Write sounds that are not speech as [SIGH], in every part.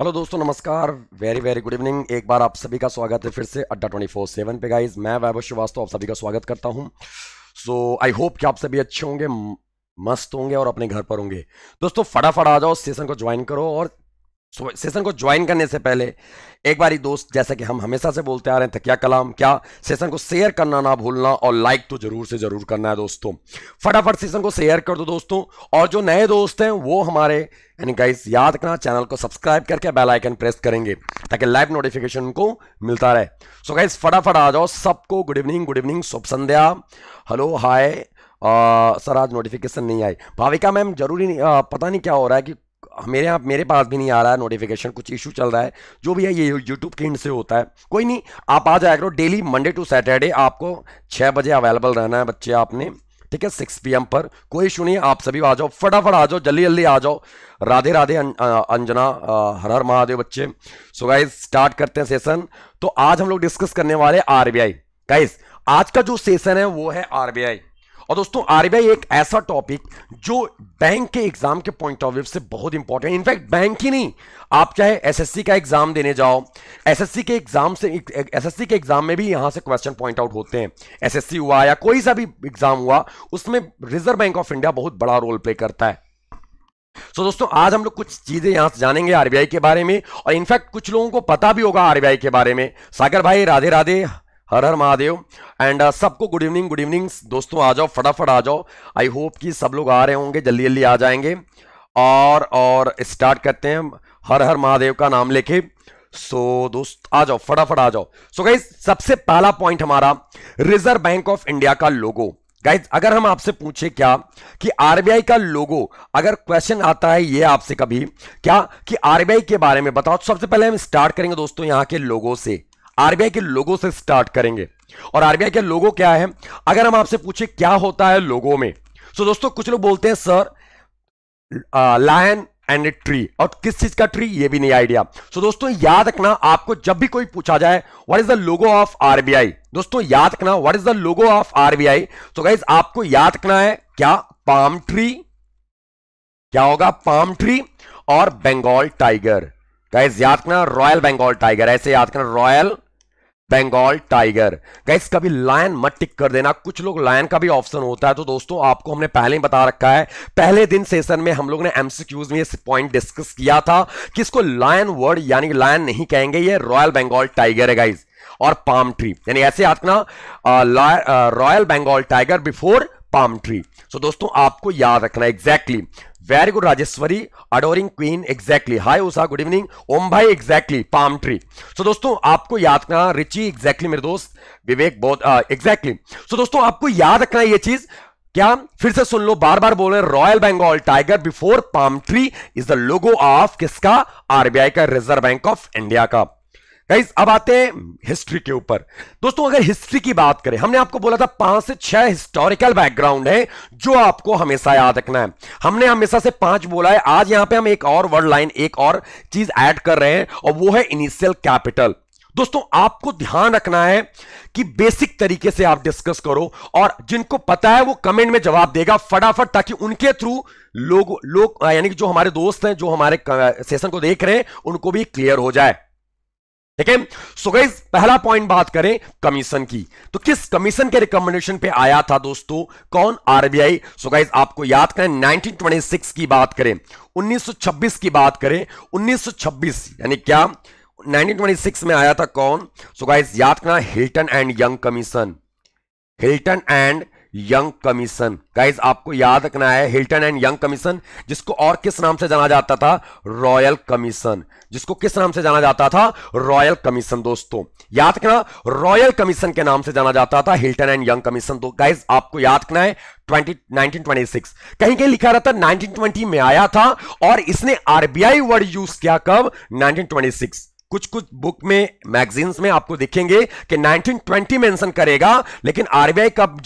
Hello दोस्तों नमस्कार very very good evening एक बार आप सभी का स्वागत है फिर से अड्डा ट्वेंटी फोर सेवन पे गाइज मैं वैभव श्रीवास्तव आप सभी का स्वागत करता हूं सो आई होप कि आप सभी अच्छे होंगे मस्त होंगे और अपने घर पर होंगे दोस्तों फटाफट आ जाओ सेशन को ज्वाइन करो और सेशन को ज्वाइन करने से पहले एक बारी दोस्त जैसा कि हम हमेशा से बोलते आ रहे हैं तकिया कलाम क्या सेशन को शेयर करना ना भूलना और लाइक तो जरूर से जरूर करना है दोस्तों फटाफट सेशन को शेयर कर दो दोस्तों और जो नए दोस्त हैं वो हमारे यानी गाइस याद रखना चैनल को सब्सक्राइब करके बेल आइकन प्रेस करेंगे ताकि लाइव नोटिफिकेशन उनको मिलता रहे सो so गाइस फटाफट आ जाओ सबको गुड इवनिंग गुड इवनिंग शुभ संध्या हेलो हाय सर आज नोटिफिकेशन नहीं आई भाविका मैम जरूरी नहीं आ, पता नहीं क्या हो रहा है कि मेरे यहाँ मेरे पास भी नहीं आ रहा है नोटिफिकेशन कुछ इशू चल रहा है जो भी है ये यूट्यूब इंड से होता है कोई नहीं आप आ जाए करो डेली मंडे टू सैटरडे आपको छः बजे अवेलेबल रहना है बच्चे आपने ठीक है सिक्स पी पर कोई इशू नहीं आप सभी आ जाओ फटाफट आ जाओ जल्दी जल्दी आ जाओ राधे राधे अं, अं, अंजना हर हर महादेव बच्चे सो गाइज स्टार्ट करते हैं सेशन तो आज हम लोग डिस्कस करने वाले आरबीआई बी आज का जो सेशन है वो है आरबीआई और दोस्तों आरबीआई एक ऐसा टॉपिक जो बैंक के एग्जाम के पॉइंट ऑफ व्यू से बहुत इंपॉर्टेंट है इनफैक्ट बैंक ही नहीं आप चाहे एसएससी का एग्जाम देने जाओ एसएससी के एग्जाम से एसएससी के एग्जाम में भी यहां से क्वेश्चन पॉइंट आउट होते हैं एसएससी हुआ या कोई सा भी एग्जाम हुआ उसमें रिजर्व बैंक ऑफ इंडिया बहुत बड़ा रोल प्ले करता है so, दोस्तों आज हम लोग कुछ चीजें यहां से जानेंगे आरबीआई के बारे में और इनफैक्ट कुछ लोगों को पता भी होगा आरबीआई के बारे में सागर भाई राधे राधे हर हर महादेव एंड uh, सबको गुड इवनिंग गुड इवनिंग दोस्तों आ जाओ फटाफट आ जाओ आई होप कि सब लोग आ रहे होंगे जल्दी जल्दी आ जाएंगे और और स्टार्ट करते हैं हर हर महादेव का नाम लेके सो so, दोस्त आ जाओ फटाफट आ जाओ सो so, गाइज सबसे पहला पॉइंट हमारा रिजर्व बैंक ऑफ इंडिया का लोगो गाइज अगर हम आपसे पूछे क्या कि आरबीआई का लोगो अगर क्वेश्चन आता है ये आपसे कभी क्या कि आरबीआई के बारे में बताओ तो सबसे पहले हम स्टार्ट करेंगे दोस्तों यहां के लोगों से आरबीआई के लोगों से स्टार्ट करेंगे और आरबीआई के लोगों क्या है अगर हम आपसे पूछे क्या होता है लोगों में सो दोस्तों कुछ लोग बोलते हैं सर लायन एंड ट्री और किस चीज का ट्री ये भी नहीं आइडिया सो so, दोस्तों याद रखना आपको जब भी कोई पूछा जाए what is the logo of RBI दोस्तों याद रखना what is the logo of RBI तो गाइज आपको याद रखना है क्या पाम ट्री क्या होगा पाम ट्री और बंगाल टाइगर गाइज याद रखना रॉयल बंगाल टाइगर ऐसे याद करना रॉयल बंगाल टाइगर गैस कभी लायन मत टिक कर देना कुछ लोग लायन का भी ऑप्शन होता है तो दोस्तों आपको हमने पहले ही बता रखा है पहले दिन सेशन में हम लोग ने एमसीक्यूज में इस पॉइंट डिस्कस किया था कि इसको लायन वर्ड यानी लायन नहीं कहेंगे ये रॉयल बंगाल टाइगर है गाइज और पाम ट्री यानी ऐसे याद royal Bengal tiger before palm tree so दोस्तों आपको याद रखना exactly exactly. Very good Rajeshwari adoring queen exactly hi usha good evening Om भाई exactly पाम ट्री सो दोस्तों आपको याद करना रिची exactly मेरे दोस्त विवेक बहुत एग्जैक्टली सो दोस्तों आपको याद रखना ये चीज क्या फिर से सुन लो बार बार बोल रहे royal Bengal tiger before palm tree is the logo of किसका आरबीआई का रिजर्व बैंक ऑफ इंडिया का गाइस अब आते हैं हिस्ट्री के ऊपर दोस्तों अगर हिस्ट्री की बात करें हमने आपको बोला था पांच से छह हिस्टोरिकल बैकग्राउंड है जो आपको हमेशा याद रखना है हमने हमेशा से पांच बोला है आज यहां पे हम एक और वर्ड लाइन एक और चीज ऐड कर रहे हैं और वो है इनिशियल कैपिटल दोस्तों आपको ध्यान रखना है कि बेसिक तरीके से आप डिस्कस करो और जिनको पता है वो कमेंट में जवाब देगा फटाफट ताकि उनके थ्रू लोग लो, यानी कि जो हमारे दोस्त हैं जो हमारे सेशन को देख रहे हैं उनको भी क्लियर हो जाए ठीक है सो गई पहला पॉइंट बात करें कमीशन की तो किस कमीशन के रिकमेंडेशन पे आया था दोस्तों कौन आरबीआई सो गई आपको याद करें 1926 की बात करें 1926 की बात करें 1926 यानी क्या 1926 में आया था कौन सो so गाइज याद करना Hilton and Young commission Hilton and Young commission guys आपको याद रखना है हिल्टन एंड यंग कमीशन जिसको और किस नाम से जाना जाता था रॉयल कमीशन जिसको किस नाम से जाना जाता था रॉयल कमीशन दोस्तों याद रखना रॉयल कमीशन के नाम से जाना जाता था हिल्टन एंड यंग कमीशन दो गाइज आपको याद रखना है 20, 1926 कहीं कहीं लिखा रहता 1920 में आया था और इसने आरबीआई वर्ड यूज किया कब 1926 कुछ कुछ बुक में मैगजीन्स में आपको देखेंगे कि 1920 मेंशन करेगा लेकिन आरबीआई कब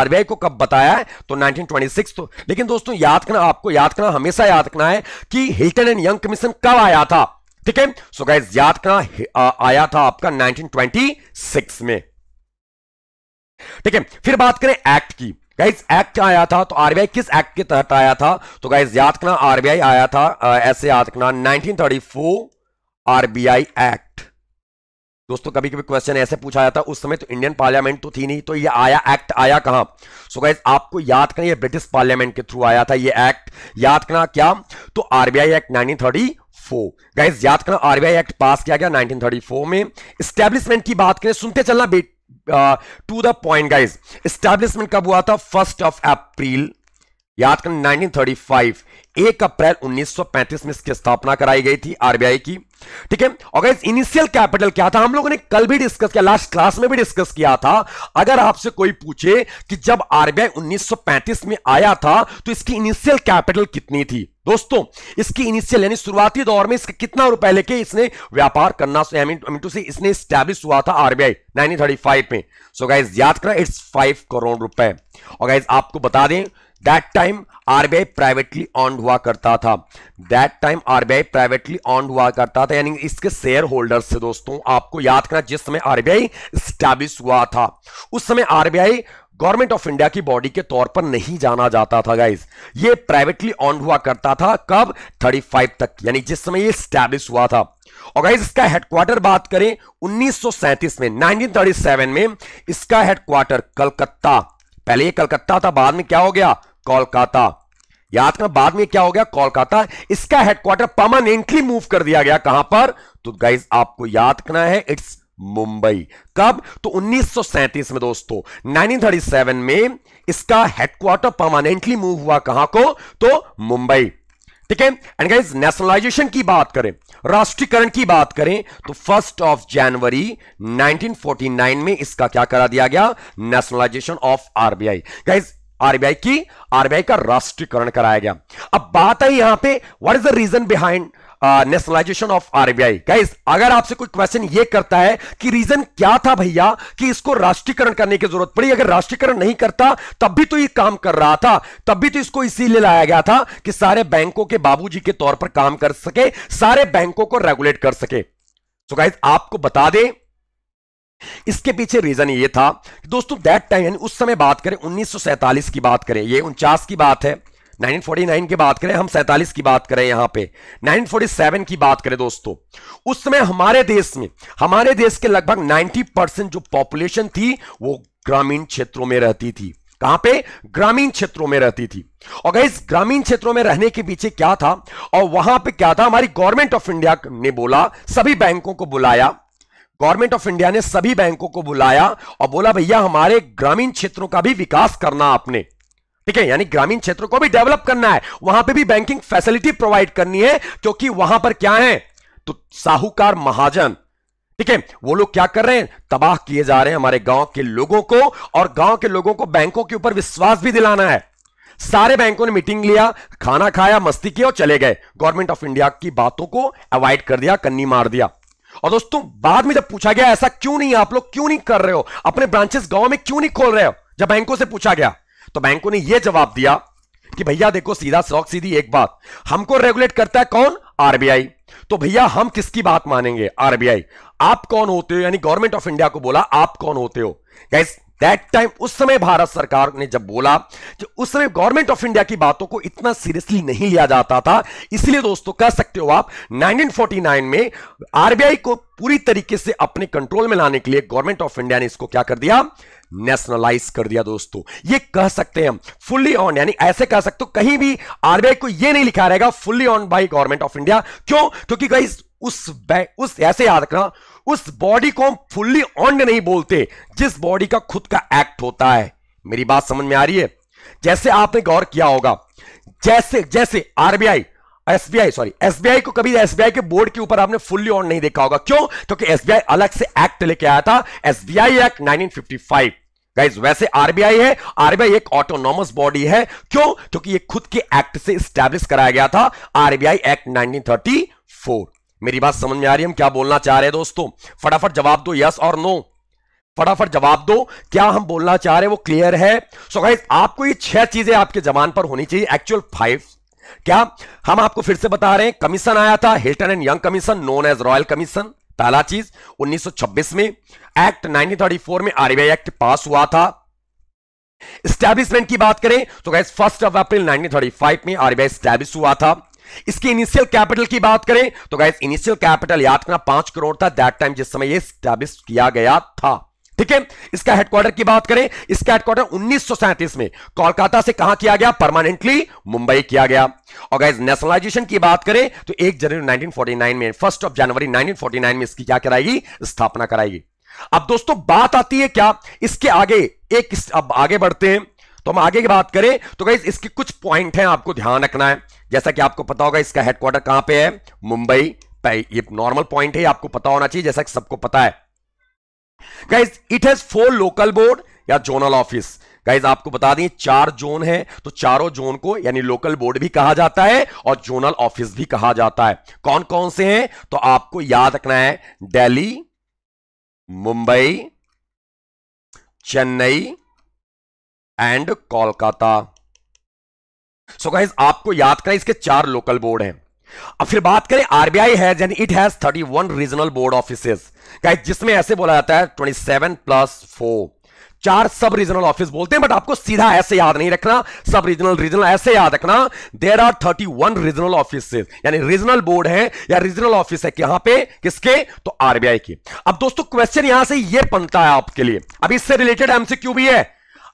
आरबीआई को कब बताया है तो 1926 तो लेकिन दोस्तों याद करना आपको याद करना हमेशा याद करना है कि हिल्टन एंड यंग कमीशन कब आया था ठीक है सो गाइज याद करना आया था आपका 1926 में ठीक है फिर बात करें एक्ट की गाइज एक्ट आया था तो आरबीआई किस एक्ट के तहत आया था तो गाइज याद करना आरबीआई आया था ऐसे याद करना 1934 आरबीआई एक्ट दोस्तों कभी कभी क्वेश्चन ऐसे पूछा जाता उस समय तो इंडियन पार्लियामेंट तो थी नहीं तो ये आया एक्ट आया कहां सो so आपको याद करना ये ब्रिटिश पार्लियामेंट के थ्रू आया था ये एक्ट याद करना क्या तो आरबीआई एक्ट 1934 गाइज याद करना आरबीआई एक्ट पास किया गया 1934 में स्टैब्लिशमेंट की बात करें सुनते चलना to the point guys establishment कब हुआ था फर्स्ट ऑफ अप्रैल याद करना 1935 एक अप्रैल 1935 में इसकी स्थापना कराई गई थी आरबीआई की ठीक है और इनिशियल कैपिटल क्या था हम लोगों ने कल भी डिस्कस किया लास्ट क्लास में भी डिस्कस किया था अगर आपसे कोई पूछे कि जब आरबीआई 1935 में आया था तो इसकी इनिशियल कैपिटल कितनी थी दोस्तों इसकी इनिशियल यानी शुरुआती दौर में इसका कितना रुपए लेके इसने व्यापार करना से, से इसने स्टैब्लिश हुआ था आरबीआई 1935 में सो गाइज याद करें इट्स फाइव करोड़ रुपए और गाइज आपको बता दें that time RBI privately owned हुआ करता था that time RBI privately owned हुआ करता था यानी इसके शेयर होल्डर से दोस्तों आपको याद करना जिस समय आरबीआई स्टैब्लिश हुआ था उस समय आरबीआई गवर्नमेंट ऑफ इंडिया की बॉडी के तौर पर नहीं जाना जाता था गाइज ये प्राइवेटली ऑन हुआ करता था कब 35 तक यानी जिस समय ये स्टैब्लिश हुआ था और गाइज इसका हेडक्वार्टर बात करें 1937 में 1937 में इसका हेडक्वार्टर कलकत्ता पहले ये कलकत्ता था बाद में क्या हो गया कोलकाता याद करना बाद में क्या हो गया कोलकाता इसका हेडक्वार्टर परमानेंटली मूव कर दिया गया कहां पर तो गाइज आपको याद करना है इट्स मुंबई कब तो 1937 में दोस्तों 1937 में इसका हेडक्वार्टर परमानेंटली मूव हुआ कहां को तो मुंबई ठीक है एंड गाइज नेशनलाइजेशन की बात करें राष्ट्रीयकरण की बात करें तो फर्स्ट ऑफ जनवरी 1949 में इसका क्या करा दिया गया nationalisation of RBI guys RBI की आरबीआई का राष्ट्रीयकरण कराया गया अब बात है यहां पे what is the reason behind nationalisation of RBI guys अगर आपसे कोई क्वेश्चन ये करता है कि रीजन क्या था भैया कि इसको राष्ट्रीयकरण करने की जरूरत पड़ी अगर राष्ट्रीयकरण नहीं करता तब भी तो ये काम कर रहा था तब भी तो इसको इसीलिए लाया गया था कि सारे बैंकों के बाबूजी के तौर पर काम कर सके सारे बैंकों को रेगुलेट कर सके सो so गाइज आपको बता दें इसके पीछे रीजन ये था दोस्तों दैट टाइम यानी उस समय बात करें उन्नीस की बात करें ये उनचास की बात है 1949 की बात करें हम सैतालीस की बात करें यहां पे 1947 की बात करें दोस्तों उस समय हमारे देश में हमारे देश के लगभग 90 परसेंट जो पॉपुलेशन थी वो ग्रामीण क्षेत्रों में रहती थी कहां पे ग्रामीण क्षेत्रों में रहती थी और इस ग्रामीण क्षेत्रों में रहने के पीछे क्या था और वहां पे क्या था हमारी गवर्नमेंट ऑफ इंडिया ने बोला सभी बैंकों को बुलाया गवर्नमेंट ऑफ इंडिया ने सभी बैंकों को बुलाया और बोला भैया हमारे ग्रामीण क्षेत्रों का भी विकास करना आपने ठीक है यानी ग्रामीण क्षेत्रों को भी डेवलप करना है वहां पे भी बैंकिंग फैसिलिटी प्रोवाइड करनी है क्योंकि वहां पर क्या है तो साहूकार महाजन ठीक है वो लोग क्या कर रहे हैं तबाह किए जा रहे हैं हमारे गांव के लोगों को और गांव के लोगों को बैंकों के ऊपर विश्वास भी दिलाना है सारे बैंकों ने मीटिंग लिया खाना खाया मस्ती की और चले गए गवर्नमेंट ऑफ इंडिया की बातों को अवॉइड कर दिया कन्नी मार दिया और दोस्तों बाद में जब पूछा गया ऐसा क्यों नहीं आप लोग क्यों नहीं कर रहे हो अपने ब्रांचेस गांव में क्यों नहीं खोल रहे हो जब बैंकों से पूछा गया तो बैंकों ने यह जवाब दिया कि भैया देखो सीधा सौक सीधी एक बात हमको रेगुलेट करता है कौन आरबीआई तो भैया हम किसकी बात मानेंगे आरबीआई आप कौन होते हो यानी गवर्नमेंट ऑफ इंडिया को बोला आप कौन होते हो गैस दैट टाइम उस समय भारत सरकार ने जब बोला कि उस समय गवर्नमेंट ऑफ इंडिया की बातों को इतना सीरियसली नहीं लिया जाता था इसलिए दोस्तों कह सकते हो आप 1949 में आरबीआई को पूरी तरीके से अपने कंट्रोल में लाने के लिए गवर्नमेंट ऑफ इंडिया ने इसको क्या कर दिया नेशनलाइज कर दिया दोस्तों ये कह सकते हैं हम फुल्ली ऑन यानी ऐसे कह सकते हो कहीं भी आरबीआई को ये नहीं लिखा रहेगा fully owned by government of India क्यों क्योंकि उस उस ऐसे याद रखना उस बॉडी को हम फुल्ली ऑन्ड नहीं बोलते जिस बॉडी का खुद का एक्ट होता है मेरी बात समझ में आ रही है जैसे आपने गौर किया होगा जैसे जैसे आरबीआई एसबीआई सॉरी एसबीआई को कभी एसबीआई के बोर्ड के ऊपर आपने फुल्ली ऑन नहीं देखा होगा क्यों क्योंकि एसबीआई अलग से एक्ट लेके आया था एसबीआई एक्ट नाइनटीन गाइज वैसे आरबीआई है आरबीआई एक ऑटोनॉमस बॉडी है क्यों क्योंकि ये खुद के एक्ट से स्टैब्लिश कराया गया था आरबीआई एक्ट 1934 मेरी बात समझ में आ रही है हम क्या बोलना चाह रहे हैं दोस्तों फटाफट जवाब दो यस और नो फटाफट जवाब दो क्या हम बोलना चाह रहे हैं वो क्लियर है सो so गाइस आपको ये छह चीजें आपके जमान पर होनी चाहिए एक्चुअल फाइव क्या हम आपको फिर से बता रहे हैं कमीशन आया था Hilton and Young commission known as royal commission पहला चीज 1926 में एक्ट 1934 में आरबीआई एक्ट पास हुआ था स्टैब्लिशमेंट की बात करें तो गैस फर्स्ट ऑफ अप्रैल 1935 में आरबीआई स्टैब्लिश हुआ था इसकी इनिशियल कैपिटल की बात करें तो गाइस इनिशियल कैपिटल याद करना पांच करोड़ था दैट टाइम जिस समय ये स्टैब्लिश किया गया था ठीक है इसका हेडक्वार्टर की बात करें इसका हेडक्वार्टर उन्नीस में कोलकाता से कहा किया गया परमानेंटली मुंबई किया गया और गाइज नेशनलाइजेशन की बात करें तो एक जनवरी 1949 में फर्स्ट ऑफ जनवरी 1949 में इसकी क्या कराएगी स्थापना कराएगी अब दोस्तों बात आती है क्या इसके आगे एक अब आगे बढ़ते हैं तो हम आगे की बात करें तो गाइज इसके कुछ पॉइंट हैं आपको ध्यान रखना है जैसा कि आपको पता होगा इसका हेडक्वार्टर कहां पे है मुंबई ये नॉर्मल पॉइंट है आपको पता होना चाहिए जैसा कि सबको पता है guys it has four local board या जोनल ऑफिस गाइज आपको बता दें चार जोन है तो चारों जोन को यानी लोकल बोर्ड भी कहा जाता है और जोनल ऑफिस भी कहा जाता है कौन कौन से हैं तो आपको याद रखना है Delhi Mumbai Chennai and Kolkata so so आपको याद करें इसके चार लोकल बोर्ड हैं अब फिर बात करें RBI has and it has 31 regional board offices जिसमें ऐसे बोला जाता है 27 प्लस 4 चार सब रीजनल ऑफिस बोलते हैं बट आपको सीधा ऐसे याद नहीं रखना सब रीजनल रीजनल ऐसे याद रखना there are thirty one regional office यानी रीजनल बोर्ड है या रीजनल ऑफिस है यहां पे किसके तो आरबीआई के अब दोस्तों क्वेश्चन यहां से ये बनता है आपके लिए अब इससे रिलेटेड एमसीक्यू भी है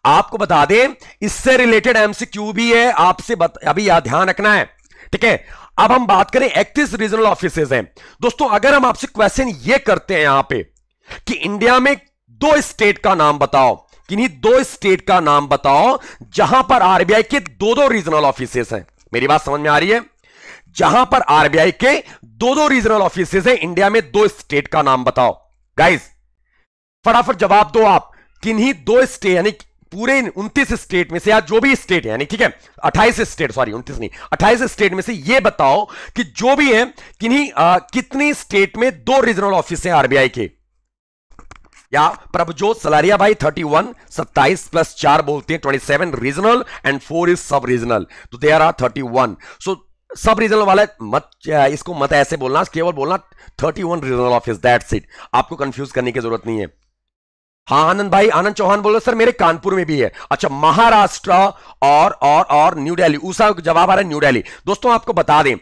आपको बता दें इससे रिलेटेड एमसीक्यू भी है आपसे अभी यह ध्यान रखना है ठीक है अब हम बात करें इकतीस रीजनल ऑफिस हैं दोस्तों अगर हम आपसे क्वेश्चन ये करते हैं यहां पे कि इंडिया में दो स्टेट का नाम बताओ किन्हीं दो स्टेट का नाम बताओ जहां पर आरबीआई के दो दो रीजनल ऑफिस हैं मेरी बात समझ में आ रही है जहां पर आरबीआई के दो दो रीजनल ऑफिस हैं इंडिया में दो स्टेट का नाम बताओ गाइस फटाफट जवाब दो आप किन्हीं दो स्टेट यानी पूरे उन्तीस स्टेट में से या जो भी स्टेट है ठीक है अट्ठाईस स्टेट सॉरी उन्तीस नहीं अट्ठाईस स्टेट में से ये बताओ कि जो भी है किन्हीं कितनी स्टेट में दो रीजनल ऑफिस हैं आरबीआई के या प्रभजोत सलारिया भाई 31 27 प्लस चार बोलते हैं 27 regional and four is sub regional तो they are are one so sub regional वाला मत इसको मत ऐसे बोलना केवल बोलना 31 रीजनल ऑफिस दैट्स इट आपको कंफ्यूज करने की जरूरत नहीं है हाँ आनंद भाई आनंद चौहान बोल रहे सर मेरे कानपुर में भी है अच्छा महाराष्ट्र और और और न्यू दिल्ली उसका जवाब आ रहा है न्यू दिल्ली दोस्तों आपको बता दें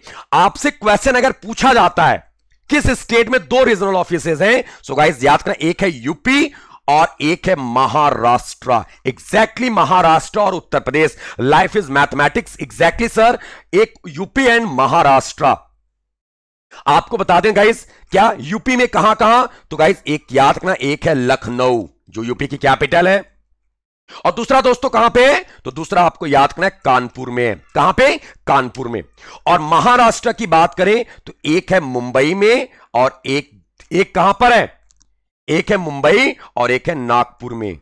आपसे क्वेश्चन अगर पूछा जाता है किस स्टेट में दो रीजनल ऑफिस हैं सो गाइस याद करें एक है यूपी और एक है महाराष्ट्र एग्जैक्टली महाराष्ट्र और Uttar Pradesh life is mathematics exactly sir एक यूपी एंड महाराष्ट्र आपको बता दें गाइस क्या यूपी में कहां कहां तो गाइस एक याद रखना एक है लखनऊ जो यूपी की कैपिटल है और दूसरा दोस्तों तो कहां पे तो दूसरा आपको याद करना है कानपुर में कहां पे कानपुर में और महाराष्ट्र की बात करें तो एक है मुंबई में और एक एक कहां पर है एक है मुंबई और एक है नागपुर में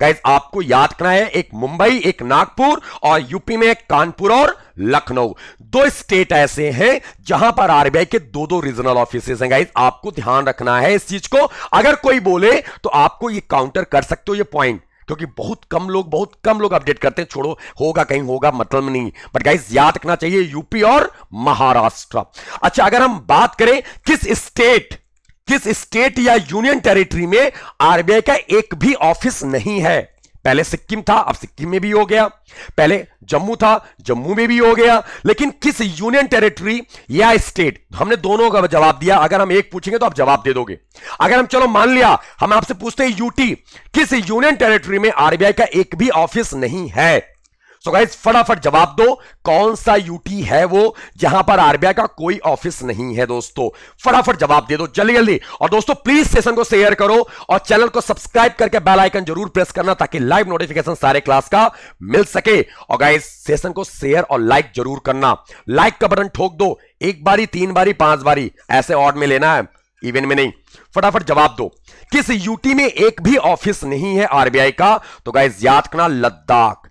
गाइस आपको याद करना है एक मुंबई एक नागपुर और यूपी में कानपुर और लखनऊ दो स्टेट ऐसे हैं जहां पर आरबीआई के दो दो रीजनल ऑफिस हैं गाइस आपको ध्यान रखना है इस चीज को अगर कोई बोले तो आपको ये काउंटर कर सकते हो ये पॉइंट क्योंकि बहुत कम लोग बहुत कम लोग अपडेट करते हैं छोड़ो होगा कहीं होगा मतलब नहीं बट गाइस याद रखना चाहिए यूपी और महाराष्ट्र अच्छा अगर हम बात करें किस स्टेट किस स्टेट या यूनियन टेरिटरी में आरबीआई का एक भी ऑफिस नहीं है पहले सिक्किम था अब सिक्किम में भी हो गया पहले जम्मू था जम्मू में भी हो गया लेकिन किस यूनियन टेरिटरी या स्टेट हमने दोनों का जवाब दिया अगर हम एक पूछेंगे तो आप जवाब दे दोगे अगर हम चलो मान लिया हम आपसे पूछते हैं यूटी किस यूनियन टेरिटरी में आरबीआई का एक भी ऑफिस नहीं है सो so गाइज फटाफट जवाब दो कौन सा यूटी है वो जहां पर आरबीआई का कोई ऑफिस नहीं है दोस्तों फटाफट जवाब दे दो जल्दी जल्दी और दोस्तों प्लीज सेशन को शेयर करो और चैनल को सब्सक्राइब करके बेल आइकन जरूर प्रेस करना ताकि लाइव नोटिफिकेशन सारे क्लास का मिल सके और गाइज सेशन को शेयर और लाइक जरूर करना लाइक का बटन ठोक दो एक बारी तीन बारी पांच बारी ऐसे ऑर्ड में लेना है इवन में नहीं फटाफट जवाब दो किस यूटी में एक भी ऑफिस नहीं है आरबीआई का तो गाइज याद करना लद्दाख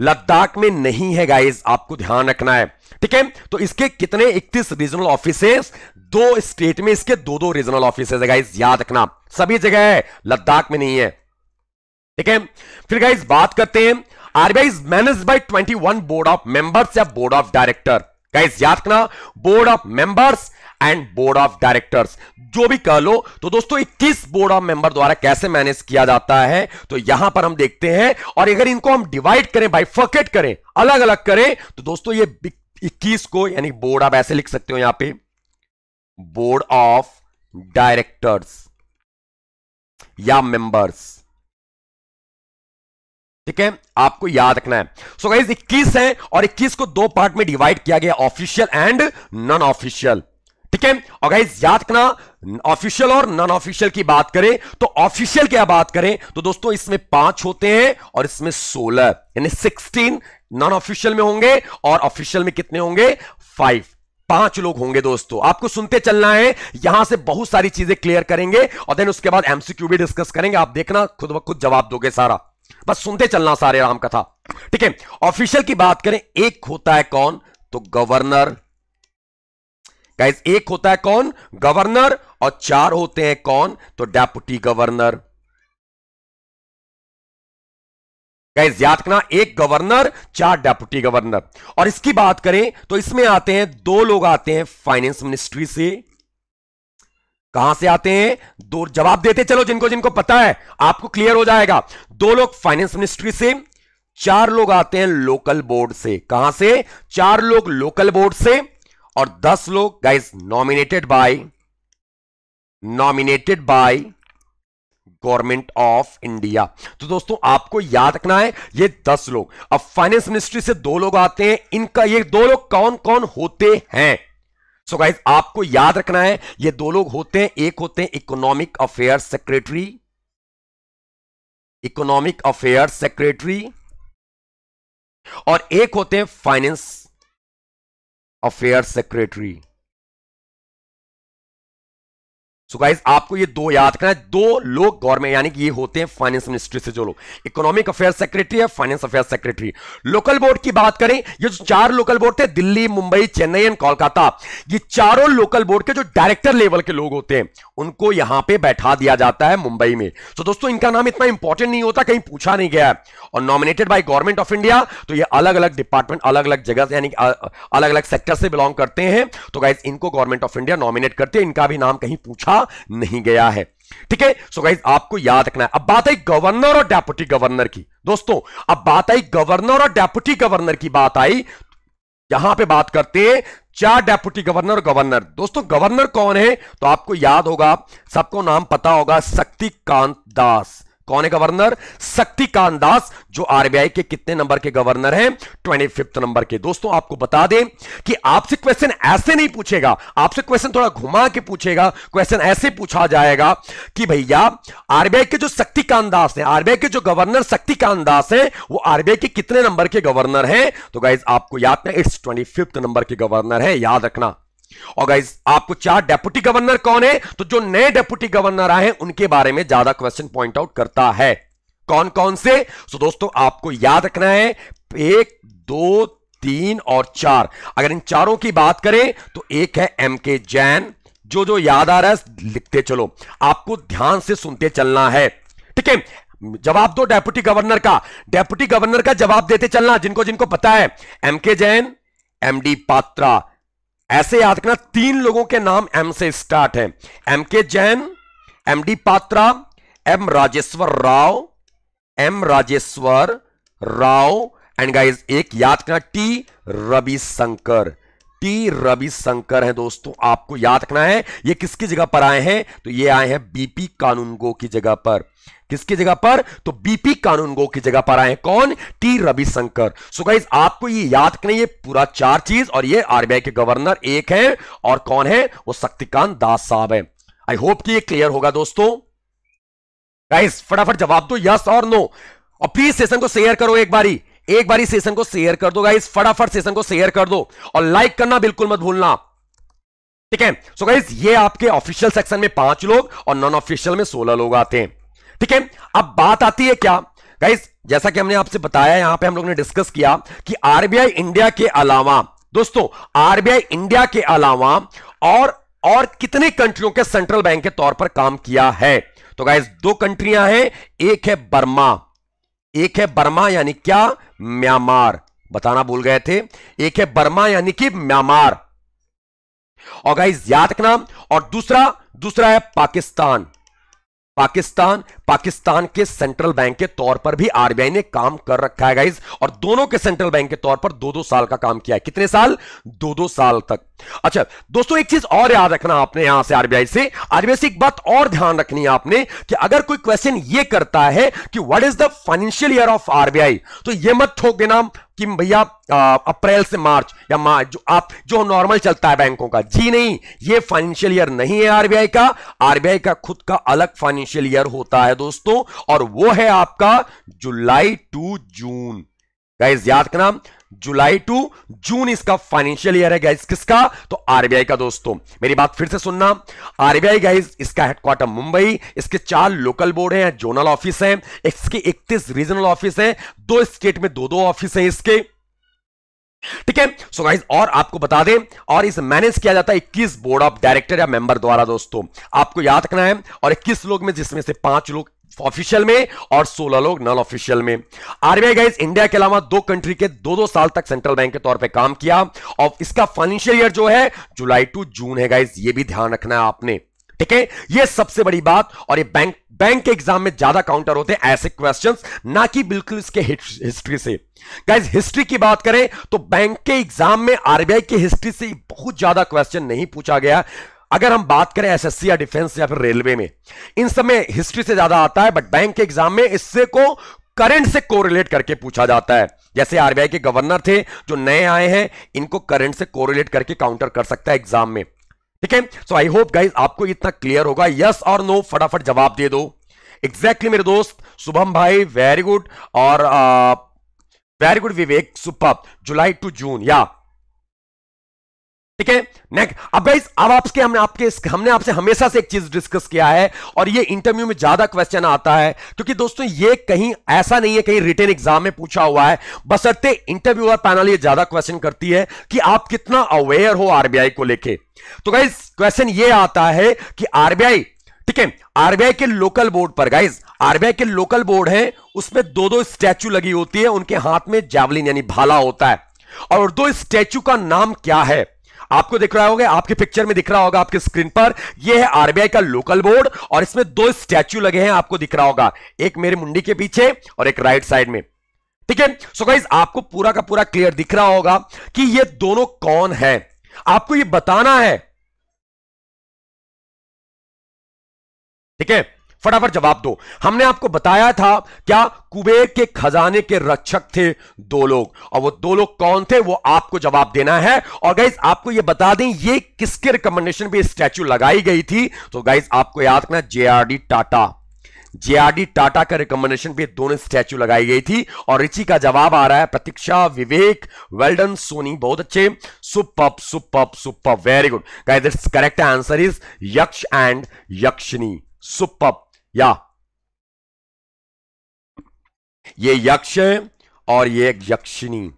लद्दाख में नहीं है गाइस आपको ध्यान रखना है ठीक है तो इसके कितने 31 रीजनल ऑफिसेस दो स्टेट में इसके दो दो रीजनल ऑफिसेस है गाइस याद रखना सभी जगह है लद्दाख में नहीं है ठीक है फिर गाइस बात करते हैं RBI is manage by 21 board of members या बोर्ड ऑफ डायरेक्टर गाइस याद रखना board of members and board of directors जो भी कह लो तो दोस्तों इक्कीस बोर्ड ऑफ मेंबर द्वारा कैसे मैनेज किया जाता है तो यहां पर हम देखते हैं और अगर इनको हम डिवाइड करें बाई फकेट करें अलग अलग करें तो दोस्तों ये 21 को यानी बोर्ड आप ऐसे लिख सकते हो यहां पे बोर्ड ऑफ डायरेक्टर्स या मेंबर्स ठीक है आपको याद रखना है सो so गाइज 21 है और 21 को दो पार्ट में डिवाइड किया गया ऑफिशियल एंड नॉन ऑफिशियल ठीक है और गाइज याद करना ऑफिशियल और नॉन ऑफिशियल की बात करें तो ऑफिशियल क्या बात करें तो दोस्तों इसमें पांच होते हैं और इसमें सोलह यानी सिक्सटीन नॉन ऑफिशियल में होंगे और ऑफिशियल में कितने होंगे फाइव पांच लोग होंगे दोस्तों आपको सुनते चलना है यहां से बहुत सारी चीजें क्लियर करेंगे और देन उसके बाद एमसीक्यू भी डिस्कस करेंगे आप देखना खुद ब खुद जवाब दोगे सारा बस सुनते चलना सारे राम कथा ठीक है ऑफिशियल की बात करें एक होता है कौन तो गवर्नर गाइस एक होता है कौन गवर्नर और चार होते हैं कौन तो डेपुटी गवर्नर गाइस याद करना एक गवर्नर चार डेपुटी गवर्नर और इसकी बात करें तो इसमें आते हैं दो लोग आते हैं फाइनेंस मिनिस्ट्री से कहां से आते हैं दो जवाब देते चलो जिनको जिनको पता है आपको क्लियर हो जाएगा दो लोग फाइनेंस मिनिस्ट्री से चार लोग आते हैं लोकल बोर्ड से कहां से चार लोग लोकल बोर्ड से और 10 लोग guys nominated by nominated by government of India तो दोस्तों आपको याद रखना है ये दस लोग अब फाइनेंस मिनिस्ट्री से दो लोग आते हैं इनका ये दो लोग कौन कौन होते हैं सो so गाइज आपको याद रखना है ये दो लोग होते हैं एक होते हैं economic affair secretary economic affair secretary और एक होते हैं finance Affairs Secretary so guys आपको ये दो याद करना है दो लोग गवर्नमेंट यानी कि ये होते हैं फाइनेंस मिनिस्ट्री से जो लोग इकोनॉमिक अफेयर सेक्रेटरी है finance affair secretary local board की बात करें ये जो चार लोकल बोर्ड थे दिल्ली मुंबई चेन्नई एंड कोलकाता ये चारों लोकल बोर्ड के जो डायरेक्टर लेवल के लोग होते हैं उनको यहां पर बैठा दिया जाता है मुंबई में तो so दोस्तों इनका नाम इतना इंपॉर्टेंट नहीं होता कहीं पूछा नहीं गया और nominated by government of India तो ये अलग अलग डिपार्टमेंट अलग अलग जगह यानी अलग अलग सेक्टर से बिलोंग करते हैं तो गाइज इनको गवर्नमेंट ऑफ इंडिया नॉमिनेट करते हैं इनका भी नाम कहीं पूछा कहा नहीं गया है ठीक है सो गाइज आपको याद रखना है अब बात आई गवर्नर और डेप्यूटी गवर्नर की दोस्तों अब बात आई गवर्नर और डेप्यूटी गवर्नर की बात आई यहां पे बात करते हैं चार डेप्यूटी गवर्नर गवर्नर दोस्तों गवर्नर कौन है तो आपको याद होगा सबको नाम पता होगा शक्तिकांत दास कौन है गवर्नर शक्तिकांत दास जो आरबीआई के कितने नंबर के गवर्नर हैं ट्वेंटी फिफ्थ नंबर के दोस्तों आपको बता दें कि आपसे क्वेश्चन ऐसे नहीं पूछेगा आपसे क्वेश्चन थोड़ा घुमा के पूछेगा क्वेश्चन ऐसे पूछा जाएगा कि भैया आरबीआई के जो शक्तिकांत दास है आरबीआई के जो गवर्नर शक्तिकांत दास है वो आरबीआई के कितने नंबर के गवर्नर है तो गाइज आपको याद ना इट्स ट्वेंटी नंबर के गवर्नर है याद रखना और गाइज आपको चार डेप्यूटी गवर्नर कौन है तो जो नए डेप्यूटी गवर्नर आए हैं उनके बारे में ज्यादा क्वेश्चन पॉइंट आउट करता है कौन कौन से सो दोस्तों आपको याद रखना है एक दो तीन और चार अगर इन चारों की बात करें तो एक है एम के जैन जो जो याद आ रहा है लिखते चलो आपको ध्यान से सुनते चलना है ठीक है जवाब दो डेप्यूटी गवर्नर का डेप्यूटी गवर्नर का जवाब देते चलना जिनको जिनको पता है M K Jain M D Patra ऐसे याद करना तीन लोगों के नाम एम से स्टार्ट है M K Jain M D Patra M Rajeshwar Rao M Rajeshwar Rao and guys एक याद करना टी रविशंकर टी रविशंकर है दोस्तों आपको याद रखना है ये किसकी जगह पर आए हैं तो ये आए हैं बीपी कानूनगो की जगह पर किसकी जगह पर तो बीपी कानून गो की जगह पर आए कौन टी रविशंकर सो गाइज आपको ये याद करें ये पूरा चार चीज और ये आरबीआई के गवर्नर एक है और कौन है वो शक्तिकांत दास साहब है आई होप कि ये क्लियर होगा दोस्तों गाइज फटाफट जवाब दो यस और नो और प्लीज सेशन को शेयर करो एक बारी एक बारी सेशन को शेयर कर दो गाइज फटाफट सेशन को शेयर कर दो और लाइक करना बिल्कुल मत भूलना ठीक है सो गाइज ये आपके ऑफिशियल सेक्शन में पांच लोग और नॉन ऑफिशियल में सोलह लोग आते हैं ठीक है अब बात आती है क्या गाइस जैसा कि हमने आपसे बताया यहां पे हम लोग ने डिस्कस किया कि आरबीआई इंडिया के अलावा दोस्तों आरबीआई इंडिया के अलावा और और कितने कंट्रियों के सेंट्रल बैंक के तौर पर काम किया है तो गाइस दो कंट्रियां हैं एक है बर्मा एक है बर्मा यानी क्या म्यांमार बताना भूल गए थे एक है बर्मा यानी कि म्यांमार और गाइज याद रखना और दूसरा दूसरा है पाकिस्तान पाकिस्तान पाकिस्तान के सेंट्रल बैंक के तौर पर भी आरबीआई ने काम कर रखा है गाइज और दोनों के सेंट्रल बैंक के तौर पर दो दो साल का काम किया है कितने साल दो दो साल तक अच्छा दोस्तों एक चीज और याद रखना आपने यहां से आरबीआई से आरबीआई से एक बात और ध्यान रखनी है आपने कि अगर कोई क्वेश्चन ये करता है कि what is the financial year of RBI तो ये मत ठोक देना कि भैया अप्रैल से मार्च या मार्च जो आप जो नॉर्मल चलता है बैंकों का जी नहीं ये फाइनेंशियल ईयर नहीं है आरबीआई का आरबीआई का खुद का अलग फाइनेंशियल ईयर होता है दोस्तों और वो है आपका जुलाई टू जून गाइज याद करना जुलाई टू जून इसका फाइनेंशियल ईयर है गाइस किसका तो आरबीआई का दोस्तों मेरी बात फिर से सुनना आरबीआई गाइस इसका हेडक्वार्टर मुंबई इसके चार लोकल बोर्ड हैं जोनल ऑफिस हैं इसके 31 रीजनल ऑफिस हैं दो स्टेट में दो दो ऑफिस हैं इसके ठीक है सो गाइज और आपको बता दें और इसे मैनेज किया जाता है 21 बोर्ड ऑफ डायरेक्टर या मेंबर द्वारा दोस्तों आपको याद रखना है और 21 लोग में जिसमें से पांच लोग ऑफिशियल में और 16 लोग नॉन ऑफिशियल में आरबीआई गाइस इंडिया के अलावा दो कंट्री के दो दो साल तक सेंट्रल बैंक के तौर पे काम किया और इसका फाइनेंशियल ईयर जो है जुलाई टू जून है गाइस ये भी ध्यान रखना है आपने ठीक है ये सबसे बड़ी बात और ये बैंक बैंक के एग्जाम में ज्यादा काउंटर होते हैं ऐसे क्वेश्चंस ना कि बिल्कुल इसके हिस्ट्री से गाइस हिस्ट्री की बात करें तो बैंक के एग्जाम में आरबीआई की हिस्ट्री से बहुत ज्यादा क्वेश्चन नहीं पूछा गया अगर हम बात करें एसएससी या डिफेंस या फिर रेलवे में इन सब में हिस्ट्री से ज्यादा आता है बट बैंक के एग्जाम में इससे को करंट से कोरिलेट करके पूछा जाता है जैसे आरबीआई के गवर्नर थे जो नए आए हैं इनको करंट से कोरिलेट करके काउंटर कर सकता है एग्जाम में ठीक है सो आई होप गाइज आपको इतना क्लियर होगा यस और नो फटाफट जवाब दे दो एग्जैक्टली exactly मेरे दोस्त शुभम भाई वेरी गुड और very uh, good Vivek super July to June या ठीक है नेक्स्ट अब गाइस अब आपके हमने आपके हमने आपसे हमेशा से एक चीज डिस्कस किया है और ये इंटरव्यू में ज्यादा क्वेश्चन आता है क्योंकि दोस्तों ये कहीं ऐसा नहीं है कहीं रिटर्न एग्जाम में पूछा हुआ है बसरते इंटरव्यू और पैनल ये ज्यादा क्वेश्चन करती है कि आप कितना अवेयर हो आरबीआई को लेके तो गाइज क्वेश्चन ये आता है कि आरबीआई ठीक है आरबीआई के लोकल बोर्ड पर गाइज आरबीआई के लोकल बोर्ड है उसमें दो दो स्टैचू लगी होती है उनके हाथ में जैवलिन यानी भाला होता है और दो स्टैचू का नाम क्या है आपको दिख रहा होगा आपके पिक्चर में दिख रहा होगा आपके स्क्रीन पर यह है आरबीआई का लोकल बोर्ड और इसमें दो स्टैचू लगे हैं आपको दिख रहा होगा एक मेरे मुंडी के पीछे और एक राइट साइड में ठीक है सो गाइज आपको पूरा का पूरा क्लियर दिख रहा होगा कि ये दोनों कौन है आपको ये बताना है ठीक है फटाफट जवाब दो हमने आपको बताया था क्या कुबेर के खजाने के रक्षक थे दो लोग और वो दो लोग कौन थे वो आपको जवाब देना है और गाइज आपको ये बता दें ये किसके रिकमेंडेशन पे स्टैच्यू लगाई गई थी तो गाइज आपको याद करना जेआरडी टाटा जेआरडी टाटा का रिकमेंडेशन पे दोनों स्टैच्यू लगाई गई थी और रिचि का जवाब आ रहा है प्रतीक्षा विवेक वेल्डन सोनी बहुत अच्छे superb सुपअप सुपअप very good guys correct answer is Yaksha and Yakshini superb या ये यक्ष और ये यक्षिणी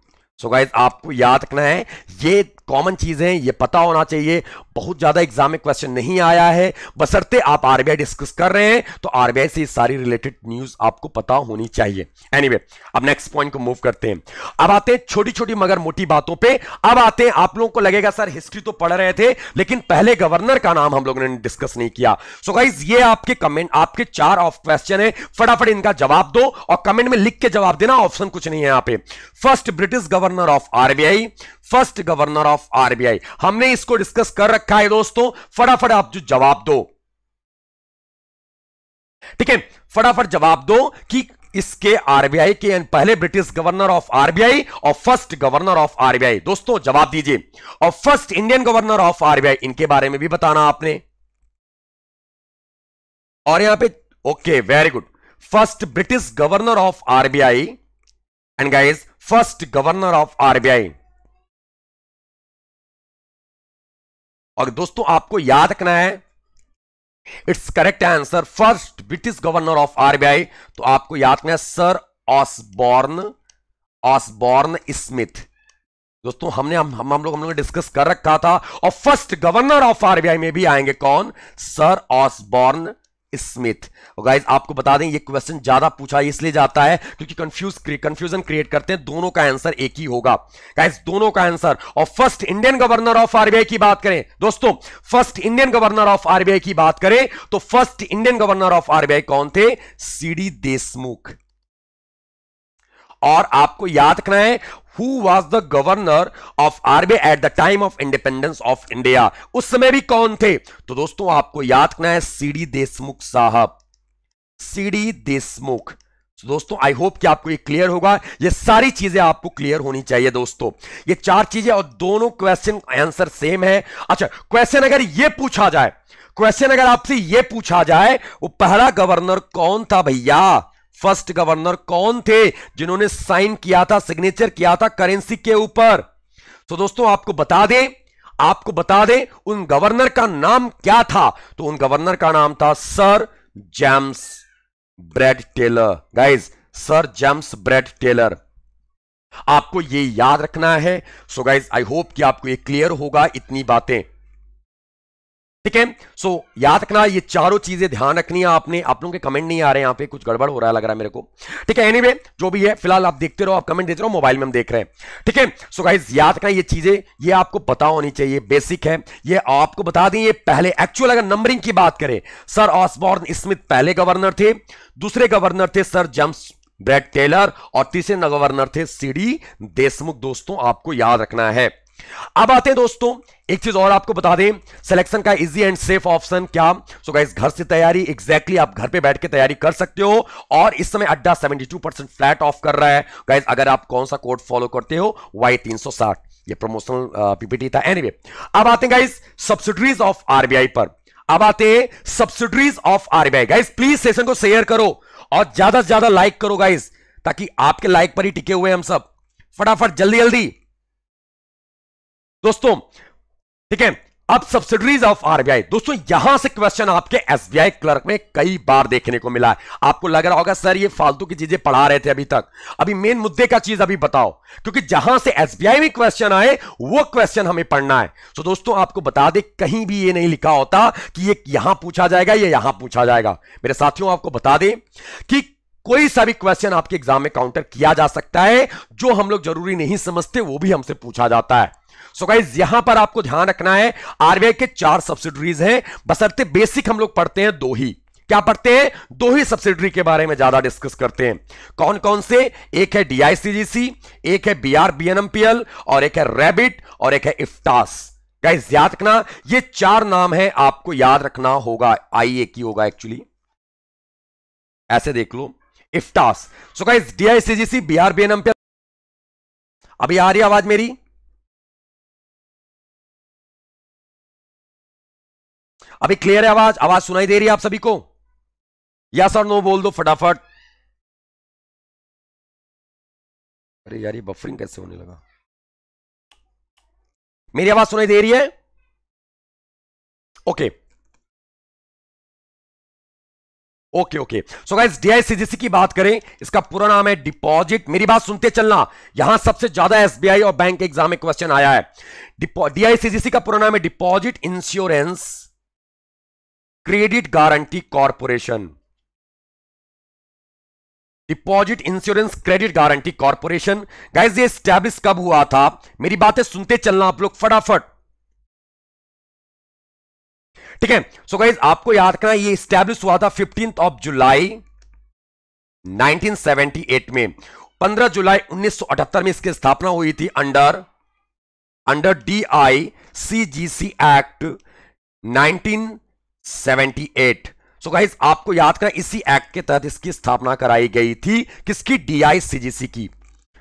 सो गाइज आपको याद रखना है ये कॉमन चीज है ये पता होना चाहिए बहुत ज़्यादा एग्जाम में क्वेश्चन नहीं आया है बसरते आप आरबीआई डिस्कस कर रहे हैं तो आरबीआई से सारी रिलेटेड न्यूज़ आपको पता होनी चाहिए एनीवे anyway, अब नेक्स्ट पॉइंट को मूव करते हैं अब आते हैं छोटी छोटी मगर मोटी बातों पर अब आते हैं आप लोगों को लगेगा सर हिस्ट्री तो पढ़ रहे थे लेकिन पहले गवर्नर का नाम हम लोगों ने डिस्कस नहीं किया सो so गाइज ये आपके कमेंट आपके चार ऑफ क्वेश्चन है फटाफट इनका जवाब दो और कमेंट में लिख के जवाब देना ऑप्शन कुछ नहीं है यहाँ पे first British governor governor of RBI first governor of RBI हमने इसको डिस्कस कर रखा है दोस्तों फटाफट आप जो जवाब दो ठीक है फटाफट जवाब दो कि इसके आरबीआई के पहले ब्रिटिश गवर्नर ऑफ आरबीआई और फर्स्ट गवर्नर ऑफ आरबीआई दोस्तों जवाब दीजिए और first Indian governor of RBI इनके बारे में भी बताना आपने और यहां पे okay very good first British governor of RBI and guys first governor of RBI और दोस्तों आपको याद रखना है it's correct answer first British governor of RBI तो आपको याद रखना है सर ऑसबॉर्न ऑसबॉर्न स्मिथ दोस्तों हमने हम हम, हम लोग हम लोग डिस्कस कर रखा था और फर्स्ट गवर्नर ऑफ आरबीआई में भी आएंगे कौन सर ऑसबॉर्न स्मिथ और गाइज आपको बता दें ये क्वेश्चन ज्यादा पूछा इसलिए जाता है क्योंकि कंफ्यूज कंफ्यूजन क्रिएट करते हैं दोनों का आंसर एक ही होगा गाइज दोनों का आंसर और first Indian governor of RBI की बात करें दोस्तों first Indian governor of RBI की बात करें तो first Indian governor of RBI कौन थे डी देशमुख और आपको याद रखना है who was the governor of RBI at the time of independence of India उस समय भी कौन थे तो दोस्तों आपको याद करना है सी डी देशमुख साहब सी डी देशमुख तो दोस्तों आई होप कि आपको ये क्लियर होगा ये सारी चीजें आपको क्लियर होनी चाहिए दोस्तों ये चार चीजें और दोनों क्वेश्चन आंसर सेम है अच्छा क्वेश्चन अगर ये पूछा जाए क्वेश्चन अगर आपसे ये पूछा जाए वो पहला गवर्नर कौन था भैया फर्स्ट गवर्नर कौन थे जिन्होंने साइन किया था सिग्नेचर किया था करेंसी के ऊपर तो दोस्तों आपको बता दें आपको बता दें उन गवर्नर का नाम क्या था तो उन गवर्नर का नाम था sir James Braid Taylor guys sir James Braid Taylor आपको यह याद रखना है सो गाइज आई होप कि आपको यह क्लियर होगा इतनी बातें ठीक है सो याद रखना ये चारों चीजें ध्यान रखनी है आपने आप लोगों के कमेंट नहीं आ रहे यहां यहाँ पे कुछ गड़बड़ हो रहा है लग रहा है मेरे को ठीक है एनीवे जो भी है फिलहाल आप देखते रहो आप कमेंट देते रहो मोबाइल में हम देख रहे हैं ठीक है सो गाइज याद रखना ये चीजें ये आपको पता होनी चाहिए बेसिक है ये आपको बता दें ये पहले एक्चुअल अगर नंबरिंग की बात करें सर ऑसबॉर्न स्मिथ पहले गवर्नर थे दूसरे गवर्नर थे सर जम्स ब्रेड टेलर और तीसरे गवर्नर थे सीडी देशमुख दोस्तों आपको याद रखना है अब आते हैं दोस्तों एक चीज और आपको बता दें सिलेक्शन का इजी एंड सेफ ऑप्शन क्या सो so घर से तैयारी एग्जैक्टली exactly आप घर पे बैठ के तैयारी कर सकते हो और इस समय अड्डा 72 परसेंट फ्लैट ऑफ कर रहा है गाइज अगर आप कौन सा कोड फॉलो करते हो वाई 360 ये प्रमोशनल पीपीटी था एनीवे anyway, अब आते हैं गाइज सब्सिडरीज ऑफ आरबीआई पर अब आते हैं subsidiaries of RBI guys please session को शेयर करो और ज्यादा से ज्यादा लाइक करो गाइज ताकि आपके लाइक पर ही टिके हुए हम सब फटाफट जल्दी जल्दी दोस्तों ठीक है अब सब्सिडरीज ऑफ आरबीआई दोस्तों यहां से क्वेश्चन आपके एसबीआई क्लर्क में कई बार देखने को मिला है आपको लग रहा होगा सर ये फालतू की चीजें पढ़ा रहे थे अभी तक अभी मेन मुद्दे का चीज अभी बताओ क्योंकि जहां से एसबीआई में क्वेश्चन आए वो क्वेश्चन हमें पढ़ना है तो दोस्तों आपको बता दे कहीं भी ये नहीं लिखा होता कि ये यहां पूछा जाएगा या यहां पूछा जाएगा मेरे साथियों आपको बता दें कि कोई सा भी क्वेश्चन आपके एग्जाम में काउंटर किया जा सकता है जो हम लोग जरूरी नहीं समझते वो भी हमसे पूछा जाता है सो गाइज यहां पर आपको ध्यान रखना है आरबीआई के चार सब्सिडरीज हैं बसरते बेसिक हम लोग पढ़ते हैं दो ही क्या पढ़ते हैं दो ही सब्सिडरी के बारे में ज्यादा डिस्कस करते हैं कौन कौन से एक है डीआईसीजीसी एक है बीआर बीएनएमपीएल और एक है रेबिट और एक है इफ्टास गाइज याद रखना ये चार नाम है आपको याद रखना होगा आई ए की होगा एक्चुअली ऐसे देख लो IFTAS so guys DICGC BR BNMPL अभी आ रही आवाज मेरी अभी क्लियर है आवाज आवाज सुनाई दे रही है आप सभी को या सर नो बोल दो फटाफट अरे यार ये बफरिंग कैसे होने लगा मेरी आवाज सुनाई दे रही है okay okay okay so guys DICGC की बात करें इसका पूरा नाम है डिपॉजिट मेरी बात सुनते चलना यहां सबसे ज्यादा एसबीआई और बैंक एग्जाम में क्वेश्चन आया है डीआईसीजीसी का पूरा नाम है deposit insurance credit guarantee corporation deposit insurance credit guarantee corporation guys ये स्टैब्लिश कब हुआ था मेरी बातें सुनते चलना आप लोग फटाफट ठीक है सो गाइज आपको याद करना ये स्टैब्लिश हुआ था फिफ्टीन ऑफ जुलाई 1978 में 15 जुलाई 1978 में इसकी स्थापना हुई थी under under D I C G C act nineteen 78 so so guys आपको याद करें इसी एक्ट के तहत इसकी स्थापना कराई गई थी किसकी डीआईसीजीसी की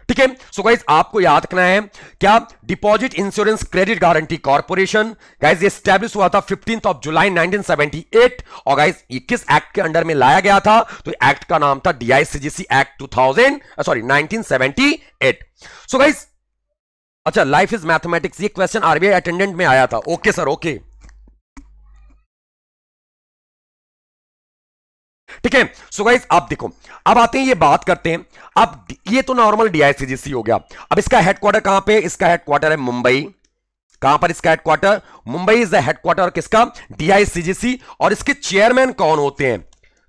ठीक है सो गाइज आपको याद करना है क्या deposit insurance credit guarantee corporation guys establish हुआ था फिफ्टीन ऑफ जुलाई 1978 और गाइज ये किस एक्ट के अंडर में लाया गया था तो एक्ट का नाम था DICGC act 2000 sorry 1978 so so guys अच्छा लाइफ इज मैथमेटिक्स ये क्वेश्चन आरबीआई अटेंडेंट में आया था ओके सर ओके ठीक है सो गाइस आप देखो अब आते हैं ये बात करते हैं अब ये तो नॉर्मल डीआईसीजीसी हो गया अब इसका हेडक्वार्टर कहां पे इसका हेडक्वार्टर है मुंबई कहां पर इसका headquarter Mumbai is the headquarter किसका डीआईसीजीसी और इसके चेयरमैन कौन होते हैं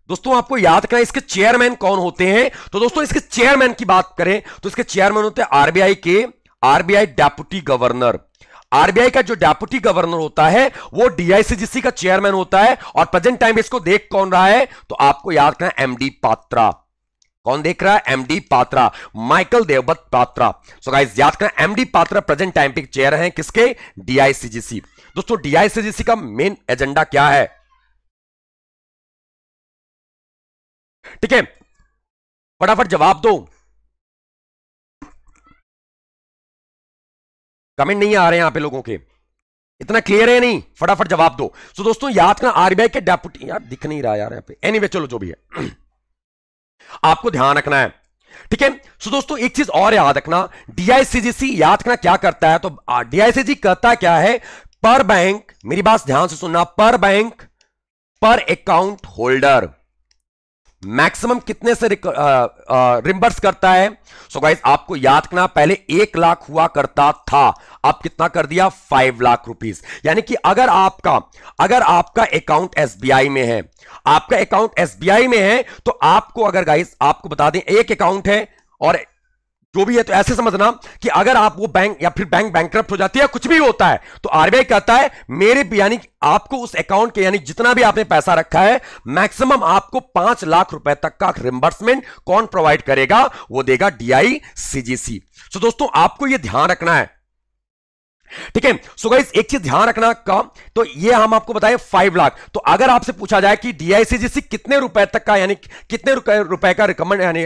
दोस्तों आपको याद करें इसके चेयरमैन कौन होते हैं तो दोस्तों इसके चेयरमैन की बात करें तो इसके चेयरमैन होते हैं आरबीआई के आरबीआई डेप्यूटी गवर्नर आरबीआई का जो डेप्यूटी गवर्नर होता है वो डीआईसीजीसी का चेयरमैन होता है और प्रेजेंट टाइम इसको देख कौन रहा है तो आपको याद रखना एमडी पात्रा कौन देख रहा है MD Patra Michael Debabrata Patra so guys याद करना एमडी पात्रा प्रेजेंट टाइम पे चेयर हैं किसके डीआईसीजीसी दोस्तों डीआईसीजीसी का मेन एजेंडा क्या है ठीक है फटाफट जवाब दो कमेंट नहीं आ रहे हैं यहां पे लोगों के इतना क्लियर है नहीं फटाफट जवाब दो सो दोस्तों याद करना आरबीआई के डेप्यूटी यार दिख नहीं रहा यार यहां पे एनीवे चलो जो भी है [CLEARS THROAT] आपको ध्यान रखना है ठीक है सो दोस्तों एक चीज और याद रखना डीआईसीजीसी याद करना क्या करता है तो डीआईसीजी करता क्या है पर बैंक मेरी बात ध्यान से सुनना पर बैंक पर अकाउंट होल्डर मैक्सिमम कितने से रिम्बर्स करता है सो so गाइज आपको याद करना पहले एक लाख हुआ करता था आप कितना कर दिया फाइव लाख रुपीस यानी कि अगर आपका अगर आपका अकाउंट एसबीआई में है आपका अकाउंट एसबीआई में है तो आपको अगर गाइज आपको बता दें एक अकाउंट है और जो भी है तो ऐसे समझना कि अगर आप वो बैंक या फिर बैंक बैंक हो जाती है कुछ भी होता है तो आरबीआई कहता है मेरे यानी आपको उस अकाउंट के यानी जितना भी आपने पैसा रखा है मैक्सिमम आपको पांच लाख रुपए तक का रिमबर्समेंट कौन प्रोवाइड करेगा वो देगा डीआई सीजीसी तो दोस्तों आपको ये ध्यान रखना है ठीक है सो गाइस एक चीज ध्यान रखना का तो ये हम आपको बताएं फाइव लाख तो अगर आपसे पूछा जाए कि डीआईसीजी से कितने रुपए तक का यानी कितने रुपए का रिकमेंड यानी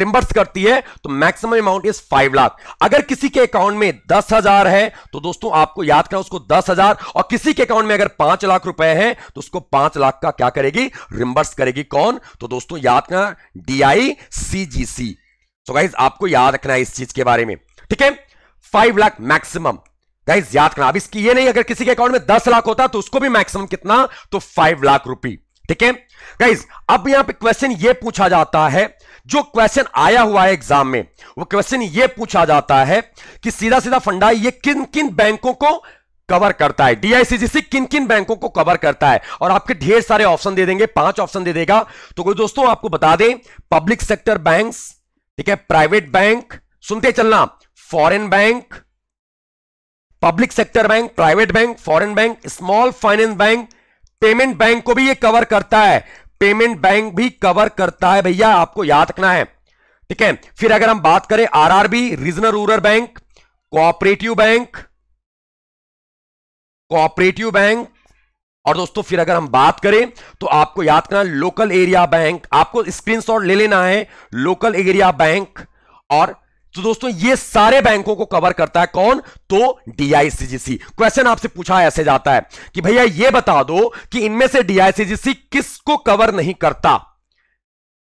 रिम्बर्स करती है तो maximum amount is five lakh अगर किसी के अकाउंट में दस हजार है तो दोस्तों आपको याद करना उसको दस हजार और किसी के अकाउंट में अगर पांच लाख रुपए है तो उसको पांच लाख का क्या करेगी रिम्बर्स करेगी कौन तो दोस्तों याद करना डीआईसीजीसी सो गाइज आपको याद रखना है इस चीज के बारे में ठीक है फाइव लाख मैक्सिमम गाइस याद करना अब इसकी ये नहीं अगर किसी के अकाउंट में दस लाख होता तो उसको भी मैक्सिमम कितना तो फाइव लाख रुपी ठीक है गाइस अब यहां पे क्वेश्चन ये पूछा जाता है जो क्वेश्चन आया हुआ है एग्जाम में वो क्वेश्चन ये पूछा जाता है कि सीधा सीधा फंडा ये किन किन बैंकों को कवर करता है डीआईसीजीसी किन किन बैंकों को कवर करता है और आपके ढेर सारे ऑप्शन दे देंगे पांच ऑप्शन दे देगा तो कोई दोस्तों आपको बता दें पब्लिक सेक्टर बैंक ठीक है प्राइवेट बैंक सुनते चलना foreign bank public sector bank private bank foreign bank small finance bank payment bank को भी ये कवर करता है पेमेंट बैंक भी कवर करता है भैया आपको याद रखना है ठीक है फिर अगर हम बात करें RRB regional rural bank cooperative bank cooperative bank और दोस्तों फिर अगर हम बात करें तो आपको याद करना लोकल एरिया बैंक आपको स्क्रीनशॉट ले लेना है लोकल एरिया बैंक और तो दोस्तों ये सारे बैंकों को कवर करता है कौन तो डीआईसीजीसी क्वेश्चन आपसे पूछा ऐसे जाता है कि भैया ये बता दो कि इनमें से डीआईसीजीसी किसको कवर नहीं करता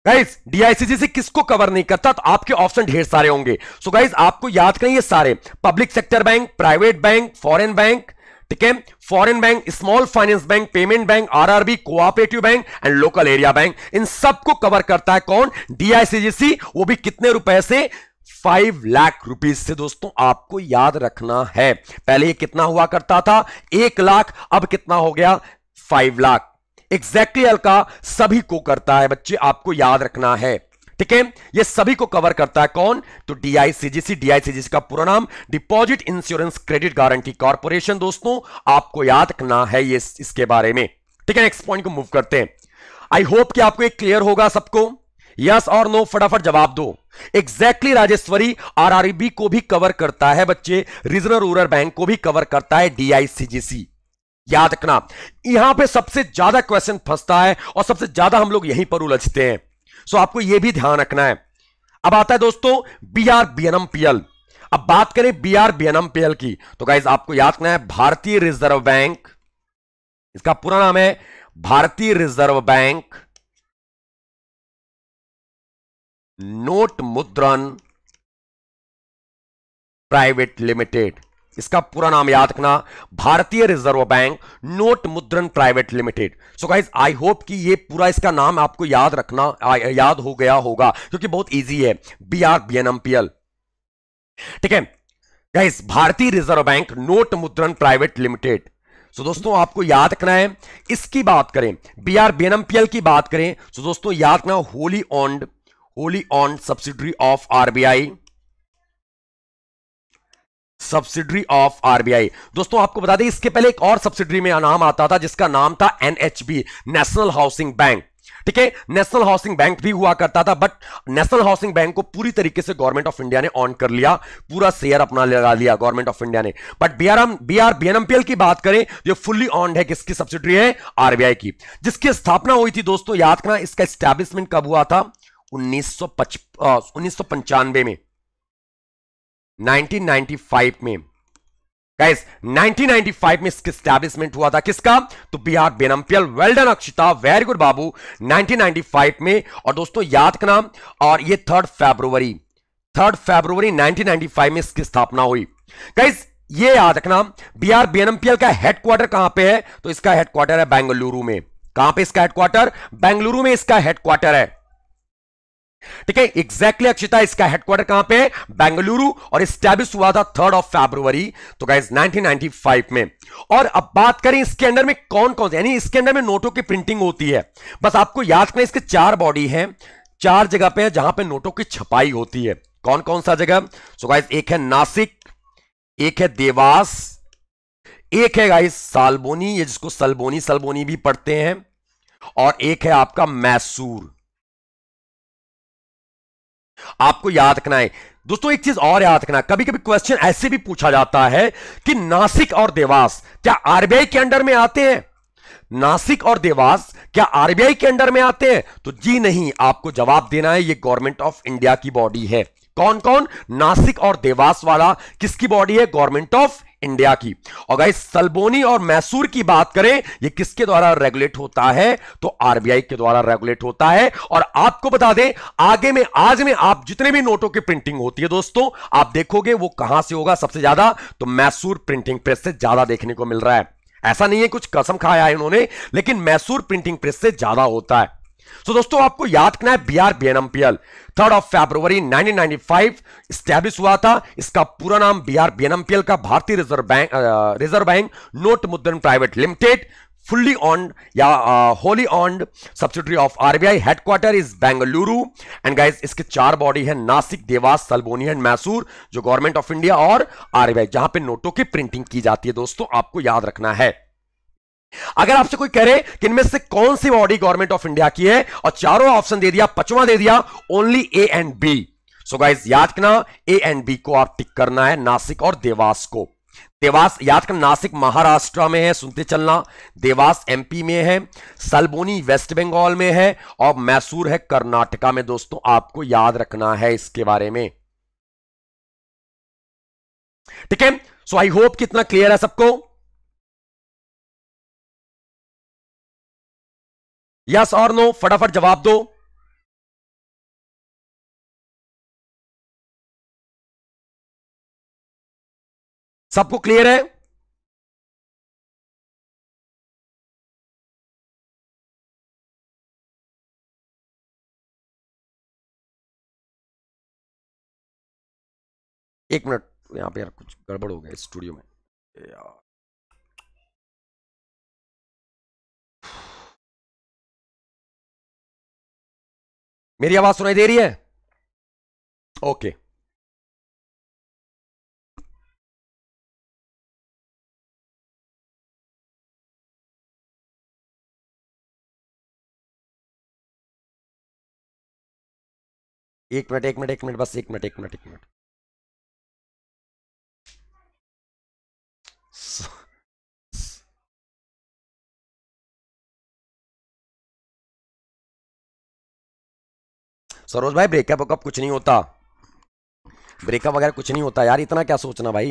गाइज डीआईसीजीसी किसको कवर नहीं करता तो आपके ऑप्शन ढेर सारे होंगे सो गाइज आपको याद करें ये सारे public sector bank private bank foreign bank ठीक है foreign bank small finance bank payment bank RRB cooperative bank and local area bank इन सबको कवर करता है कौन डीआईसीजीसी वो भी कितने रुपए से फाइव लाख रुपीज से दोस्तों आपको याद रखना है पहले ये कितना हुआ करता था एक लाख अब कितना हो गया फाइव लाख एग्जैक्टली हल्का सभी को करता है बच्चे आपको याद रखना है ठीक है ये सभी को कवर करता है कौन तो डीआईसीजीसी डीआईसीजीसी का पूरा नाम deposit insurance credit guarantee corporation दोस्तों आपको याद रखना है ये इसके बारे में ठीक है नेक्स्ट पॉइंट को मूव करते हैं आई होप कि आपको ये क्लियर होगा सबको यस और नो फटाफट जवाब दो एग्जैक्टली exactly राजेश्वरी आरआरबी को भी कवर करता है बच्चे रीजनल रूरल बैंक को भी कवर करता है डीआईसीजीसी याद रखना यहां पे सबसे ज्यादा क्वेश्चन फंसता है और सबसे ज्यादा हम लोग यहीं पर उलझते हैं सो आपको यह भी ध्यान रखना है अब आता है दोस्तों बी आर बी एन अब बात करें बी आर बी एन की तो गाइज आपको याद रखना है भारतीय रिजर्व बैंक इसका पूरा नाम है Bharatiya reserve bank note Mudran private limited इसका पूरा नाम याद रखना Bharatiya reserve bank note Mudran private limited so guys I hope कि ये पूरा इसका नाम आपको याद रखना याद हो गया होगा क्योंकि बहुत इजी है B R B N M P L ठीक है guys Bharatiya reserve bank note Mudran private limited सो दोस्तों आपको याद रखना है इसकी बात करें B R B N M P L की बात करें तो दोस्तों याद रखना wholly owned only own subsidiary of RBI subsidiary of RBI दोस्तों आपको बता दें इसके पहले एक और सब्सिडरी में नाम आता था जिसका नाम था एनएचबी नेशनल हाउसिंग बैंक ठीक है नेशनल हाउसिंग बैंक भी हुआ करता था बट नेशनल हाउसिंग बैंक को पूरी तरीके से गवर्नमेंट ऑफ इंडिया ने ऑन कर लिया पूरा शेयर अपना लगा लिया गवर्नमेंट ऑफ इंडिया ने बट बीआरएम बीआर बीएनएमपीएल की बात करें जो फुल्ली ऑन है किसकी सब्सिडरी है आरबीआई की जिसकी स्थापना हुई थी दोस्तों याद करना इसका स्टैब्लिशमेंट कब हुआ था उन्नीस उन्नीस में 1995 में गाइस 1995 में इसका स्टैब्लिशमेंट हुआ था किसका तो BR BNMPL well done Akshita very good बाबू 1995 में और दोस्तों याद करना और ये थर्ड फेब्रुवरी थर्ड फेब्रुवरी 1995 में इसकी स्थापना हुई गाइस ये याद रखना बिहार बेनम्पियल का हेडक्वार्टर कहां पे है तो इसका हेडक्वार्टर है बेंगलुरु में कहां पे इसका हेडक्वार्टर बेंगलुरु में इसका हेडक्वार्टर है ठीक है एग्जैक्टली अक्षिता इसका हेडक्वार्टर कहां पे बेंगलुरु और स्टैब्लिश हुआ था थर्ड ऑफ फेब्रुवरी तो गाइज 1995 में और अब बात करें इसके अंदर में कौन कौन यानी इसके अंदर में नोटों की प्रिंटिंग होती है बस आपको याद करना इसके चार बॉडी है चार जगह पे है जहां पे नोटों की छपाई होती है कौन कौन सा जगह सो गाइज एक है नासिक एक है देवास एक है गाइस सालबोनी ये जिसको सलबोनी सलबोनी भी पढ़ते हैं और एक है आपका मैसूर आपको याद रखना है दोस्तों एक चीज और याद रखना कभी कभी क्वेश्चन ऐसे भी पूछा जाता है कि नासिक और देवास क्या आरबीआई के अंडर में आते हैं नासिक और देवास क्या आरबीआई के अंडर में आते हैं तो जी नहीं आपको जवाब देना है ये गवर्नमेंट ऑफ इंडिया की बॉडी है कौन कौन नासिक और देवास वाला किसकी बॉडी है गवर्नमेंट ऑफ इंडिया की और गाइस सलबोनी और मैसूर की बात करें ये किसके द्वारा रेगुलेट होता है तो आरबीआई के द्वारा रेगुलेट होता है और आपको बता दें आगे में आज में आप जितने भी नोटों की प्रिंटिंग होती है दोस्तों आप देखोगे वो कहां से होगा सबसे ज्यादा तो मैसूर प्रिंटिंग प्रेस से ज्यादा देखने को मिल रहा है ऐसा नहीं है कुछ कसम खाया है उन्होंने लेकिन मैसूर प्रिंटिंग प्रेस से ज्यादा होता है सो so, दोस्तों आपको याद करना है B R BNMPL third of February 1995 establish हुआ था इसका पूरा नाम बी आर बीएनएमपीएल का Bharatiya reserve bank reserve bank note Mudran private limited fully owned या wholly owned subsidiary of RBI headquarter is Bengaluru and guys इसके चार बॉडी है नासिक देवास सलबोनी एंड मैसूर जो गवर्नमेंट ऑफ इंडिया और आरबीआई जहां पे नोटों की प्रिंटिंग की जाती है दोस्तों आपको याद रखना है अगर आपसे कोई कह रहे कि इनमें से कौन सी बॉडी गवर्नमेंट ऑफ इंडिया की है और चारों ऑप्शन दे दिया पचवा दे दिया only A and B so guys याद करना ए एंड बी को आप टिक करना है नासिक और देवास को देवास याद करना नासिक महाराष्ट्र में है सुनते चलना देवास एमपी में है सलबोनी वेस्ट बंगाल में है और मैसूर है कर्नाटका में दोस्तों आपको याद रखना है इसके बारे में ठीक है सो आई होप कितना क्लियर है सबको यस और नो फटाफट जवाब दो सबको क्लियर है एक मिनट यहां पे यार कुछ गड़बड़ हो गया स्टूडियो में यार मेरी आवाज सुनाई दे रही है ओके एक मिनट एक मिनट एक मिनट बस एक मिनट एक मिनट एक मिनट सरोज भाई ब्रेकअप वेकअप कुछ नहीं होता ब्रेकअप वगैरह कुछ नहीं होता यार इतना क्या सोचना भाई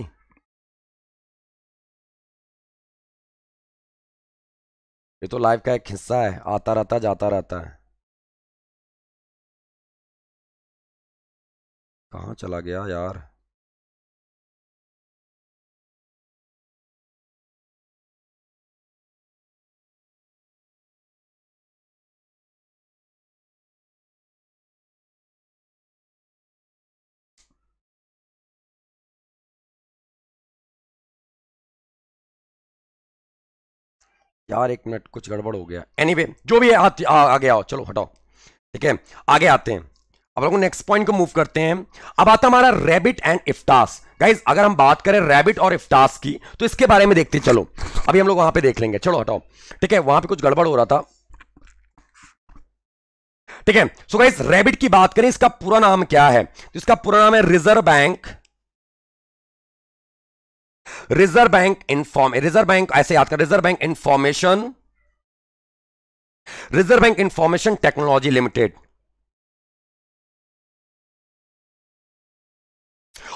ये तो लाइफ का एक हिस्सा है आता रहता जाता रहता है कहाँ चला गया यार यार एक मिनट कुछ गड़बड़ हो गया एनीवे anyway, जो भी है आ, आ गया चलो हटाओ ठीक है आगे आते हैं अब लोग नेक्स्ट पॉइंट को मूव करते हैं अब आता हमारा रैबिट एंड इफ्तास गाइज अगर हम बात करें रैबिट और इफ्तास की तो इसके बारे में देखते चलो अभी हम लोग वहां पर देख लेंगे चलो हटाओ ठीक है वहां पर कुछ गड़बड़ हो रहा था ठीक है सो गाइज रैबिट की बात करें इसका पूरा नाम क्या है तो इसका पूरा नाम है reserve bank reserve bank inform reserve bank ऐसे याद कर reserve bank information reserve bank information technology limited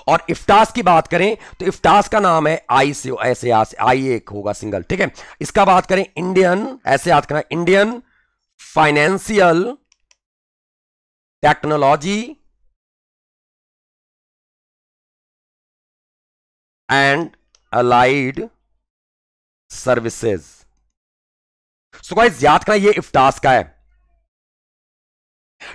और इफ्टास की बात करें तो इफ्टास का नाम है आई से ऐसे आई एक होगा सिंगल ठीक है इसका बात करें इंडियन ऐसे याद करना Indian financial technology and allied services so guys याद करना ये इफ्टास का है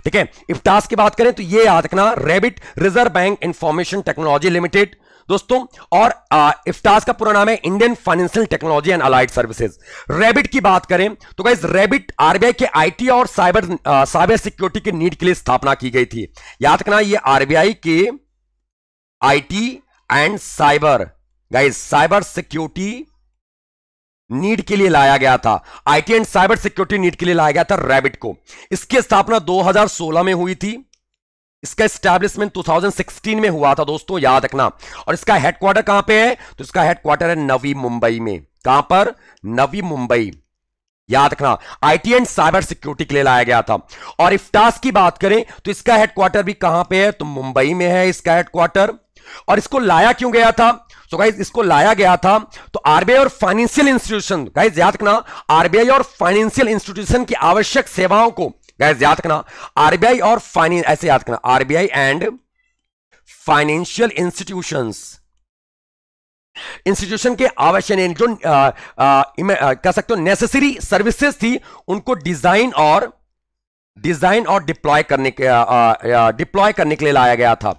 ठीक है इफ्टास की बात करें तो ये याद रखना ReBIT reserve bank information technology limited दोस्तों और आ, इफ्टास का पूरा नाम है Indian financial technology and allied services ReBIT की बात करें तो गाइज रेबिट आरबीआई के आईटी और साइबर आ, साइबर सिक्योरिटी के नीड के लिए स्थापना की गई थी याद रखना ये आरबीआई के IT and cyber guys cyber security need के लिए लाया गया था IT and cyber security need के लिए लाया गया था रैबिट को इसकी स्थापना 2016 में हुई थी इसका स्टैब्लिशमेंट 2016 में हुआ था दोस्तों याद रखना और इसका हेडक्वार्टर कहां पे है तो इसका हेडक्वार्टर है नवी मुंबई में कहां पर नवी मुंबई याद रखना आईटी एंड साइबर सिक्योरिटी के लिए लाया गया था और इफ्टास की बात करें तो इसका हेडक्वार्टर भी कहां पे है तो मुंबई में है इसका हेडक्वार्टर और इसको लाया क्यों गया था तो गाइज इसको लाया गया था तो आरबीआई और फाइनेंशियल इंस्टीट्यूशन गाइज याद रखना आरबीआई और फाइनेंशियल इंस्टीट्यूशन की आवश्यक सेवाओं को गाइज याद रखना आरबीआई और फाइनेंस ऐसे याद करना RBI and financial institution institution के आवश्यक जो कह सकते हो नेसेसरी सर्विसेज थी उनको डिजाइन और डिजाइन और डिप्लॉय करने के डिप्लॉय करने के लिए लाया गया था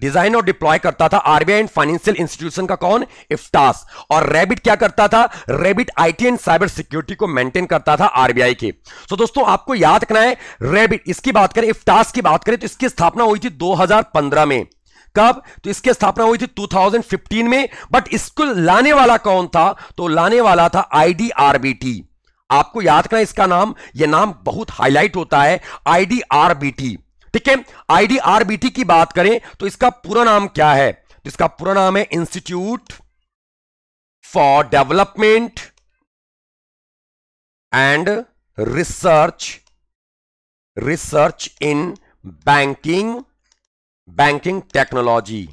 डिजाइन और डिप्लॉय करता था आरबीआई एंड फाइनेंशियल इंस्टीट्यूशन का कौन इफ्टास और रेबिट क्या करता था ReBIT IT and cyber security को मेंटेन करता था आरबीआई के सो so, दोस्तों आपको याद रखना है रेबिट इसकी बात करें इफ्टास की बात करें तो इसकी स्थापना हुई थी 2015 में कब तो इसकी स्थापना हुई थी 2015 में बट इसको लाने वाला कौन था तो लाने वाला था आई आपको याद करना इसका नाम यह नाम बहुत हाईलाइट होता है आई ठीक है आईडीआरबीटी की बात करें तो इसका पूरा नाम क्या है तो इसका पूरा नाम है institute for development and research research in banking banking technology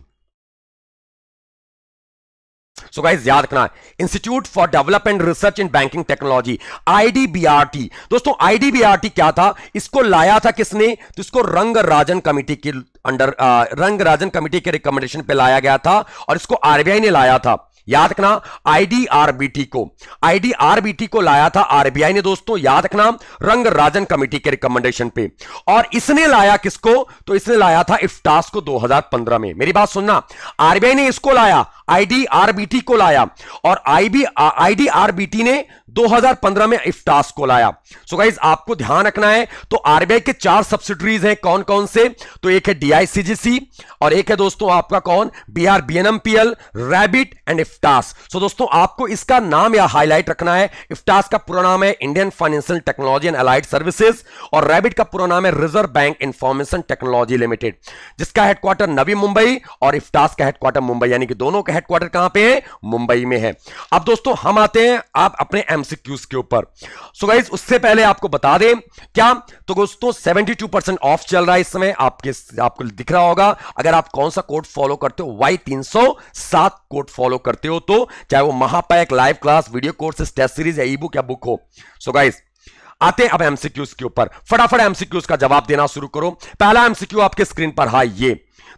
so guys याद रखना institute for development research in banking technology IDBRT दोस्तों आईडीबीआरटी क्या था इसको लाया था किसने तो इसको रंग राजन कमिटी के अंडर रंग राजन कमिटी के रिकमेंडेशन पे लाया गया था और इसको आरबीआई ने लाया था याद रखना आईडीआरबीटी को आईडीआरबीटी को लाया था आरबीआई ने दोस्तों याद रखना रंग राजन कमेटी के रिकमेंडेशन पे और इसने लाया किसको तो इसने लाया था इफ्टास को 2015 में मेरी बात सुनना आरबीआई ने इसको लाया आईडीआरबीटी को लाया और आईबी आईडीआरबीटी ने 2015 में इफ्टास को लाया सो गाइज आपको ध्यान रखना है तो आरबीआई के चार सब्सिडरीज हैं कौन कौन से तो एक है डीआईसीजीसी और एक है दोस्तों आपका कौन BR BNMPL ReBIT and IFTAS so दोस्तों आपको इसका नाम या हाईलाइट रखना है इफ्टास का पूरा नाम है Indian financial technology and allied services और रैबिट का पूरा नाम है reserve bank information technology limited जिसका हेडक्वार्टर नवी मुंबई और इफ्टास का हेडक्वार्टर मुंबई यानी कि दोनों का हेडक्वार्टर कहां पर है मुंबई में है अब दोस्तों हम आते हैं आप अपने एम एमसीक्यूज के ऊपर सो गाइज उससे पहले आपको बता दें क्या तो दोस्तों सेवेंटी टू परसेंट ऑफ चल रहा है इस समय आपके आपको दिख रहा होगा अगर आप कौन सा कोड फॉलो करते हो वाई तीन सौ सात कोड फॉलो करते हो तो चाहे वो Mahapack live class video courses test series या ई बुक या बुक हो सो so गाइज आते हैं अब एमसीक्यूज के ऊपर फटाफट एमसीक्यूज का जवाब देना शुरू करो पहला एमसीक्यू आपके स्क्रीन पर हाई ये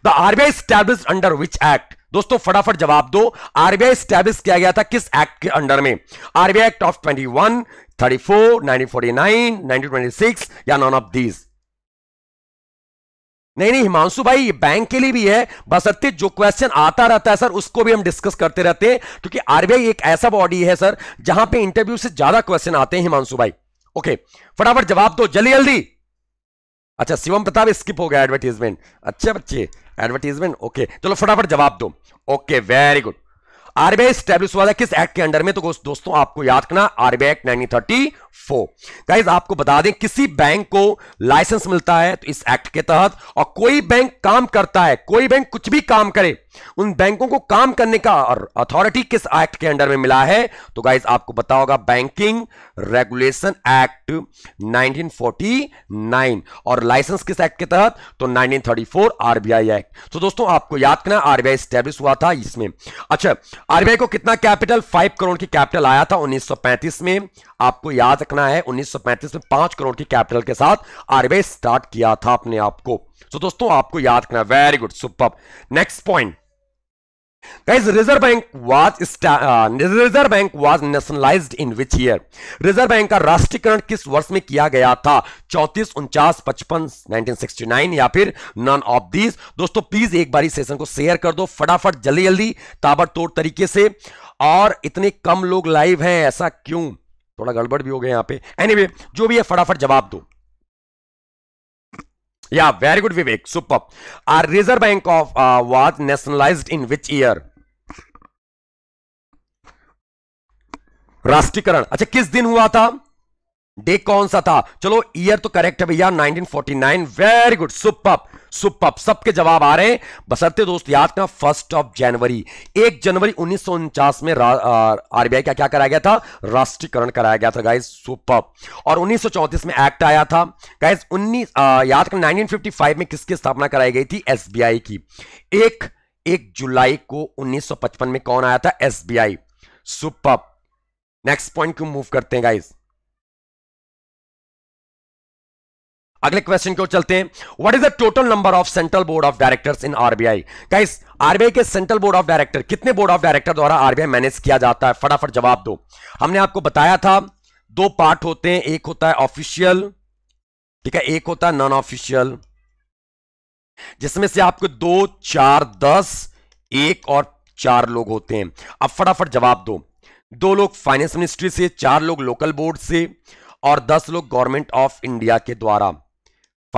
the RBI establish under which act दोस्तों फटाफट जवाब दो आरबीआई स्टैब्लिश किया गया था किस एक्ट के अंडर में आरबीआई एक्ट ऑफ 21, 34, 1949, या नॉन ऑफ दीज नहीं नहीं हिमांशु भाई ये बैंक के लिए भी है बसत्ते जो क्वेश्चन आता रहता है सर उसको भी हम डिस्कस करते रहते हैं क्योंकि आरबीआई एक ऐसा बॉडी है सर जहां पे इंटरव्यू से ज्यादा क्वेश्चन आते हैं हिमांशु भाई ओके फटाफट जवाब दो जल्दी जल्दी अच्छा शिवम प्रताप स्किप हो गया एडवर्टीजमेंट अच्छा बच्चे एडवर्टीजमेंट ओके चलो फटाफट जवाब दो okay very good RBI establish हुआ था किस एक्ट के अंडर में तो दोस्तों आपको याद करना RBI act nineteen thirty guys आपको बता दें किसी बैंक को लाइसेंस मिलता है तो इस एक्ट के तहत और कोई बैंक काम करता है कोई बैंक कुछ भी काम करे उन बैंकों को काम करने का और अथॉरिटी किस एक्ट के अंडर में मिला है तो गाइस आपको पता होगा बैंकिंग रेगुलेशन एक्ट 1949 और लाइसेंस किस एक्ट के तहत तो 1934 आरबीआई एक्ट तो दोस्तों आपको याद करना आरबीआई स्टेब्लिश हुआ था इसमें अच्छा आरबीआई को कितना कैपिटल फाइव करोड़ की कैपिटल आया था उन्नीस में आपको याद रखना है 1935 में पांच करोड़ की कैपिटल के साथ आरबीआई स्टार्ट किया था अपने आप को सो दोस्तों आपको याद रखना very good super next point Guys, Reserve Bank was uh, Reserve Bank was nationalized in which year? Reserve Bank का राष्ट्रीयकरण किस वर्ष में किया गया था चौतीस उनचास पचपन 1969 या फिर नन ऑफ दीज दोस्तों प्लीज एक बार सेशन को शेयर कर दो फटाफट जल्दी जल्दी ताबड़तोड़ तरीके से और इतने कम लोग लाइव हैं ऐसा क्यों थोड़ा गड़बड़ भी हो गया यहां पे एनीवे anyway, जो भी है फटाफट जवाब दो या very good Vivek super R reserve bank of was nationalised in which year राष्ट्रीयकरण अच्छा किस दिन हुआ था डे कौन सा था चलो ईयर तो करेक्ट है भैया 1949 वेरी गुड सुपअप सुपअप सबके जवाब आ रहे हैं बसरते दोस्त याद करना फर्स्ट ऑफ जनवरी एक जनवरी उन्नीस में आरबीआई का क्या कराया गया था राष्ट्रीयकरण कराया गया था गाइज सुपअप और उन्नीस में एक्ट आया था गाइज उन्नीस याद करना नाइनटीन में किसकी स्थापना कराई गई थी एस की एक एक जुलाई को 1955 में कौन आया था एसबीआई सुपर नेक्स्ट पॉइंट क्यों मूव करते हैं गाइज अगले क्वेश्चन को चलते हैं what is the total number of central board of directors in RBI guys RBI के सेंट्रल बोर्ड ऑफ डायरेक्टर कितने बोर्ड ऑफ डायरेक्टर द्वारा आरबीआई मैनेज किया जाता है फटाफट जवाब दो हमने आपको बताया था दो पार्ट होते हैं एक होता है ऑफिशियल ठीक है एक होता है नॉन ऑफिशियल जिसमें से आपको दो चार दस एक और चार लोग होते हैं अब फटाफट जवाब दो दो लोग फाइनेंस मिनिस्ट्री से चार लोग लोकल बोर्ड से और दस लोग गवर्नमेंट ऑफ इंडिया के द्वारा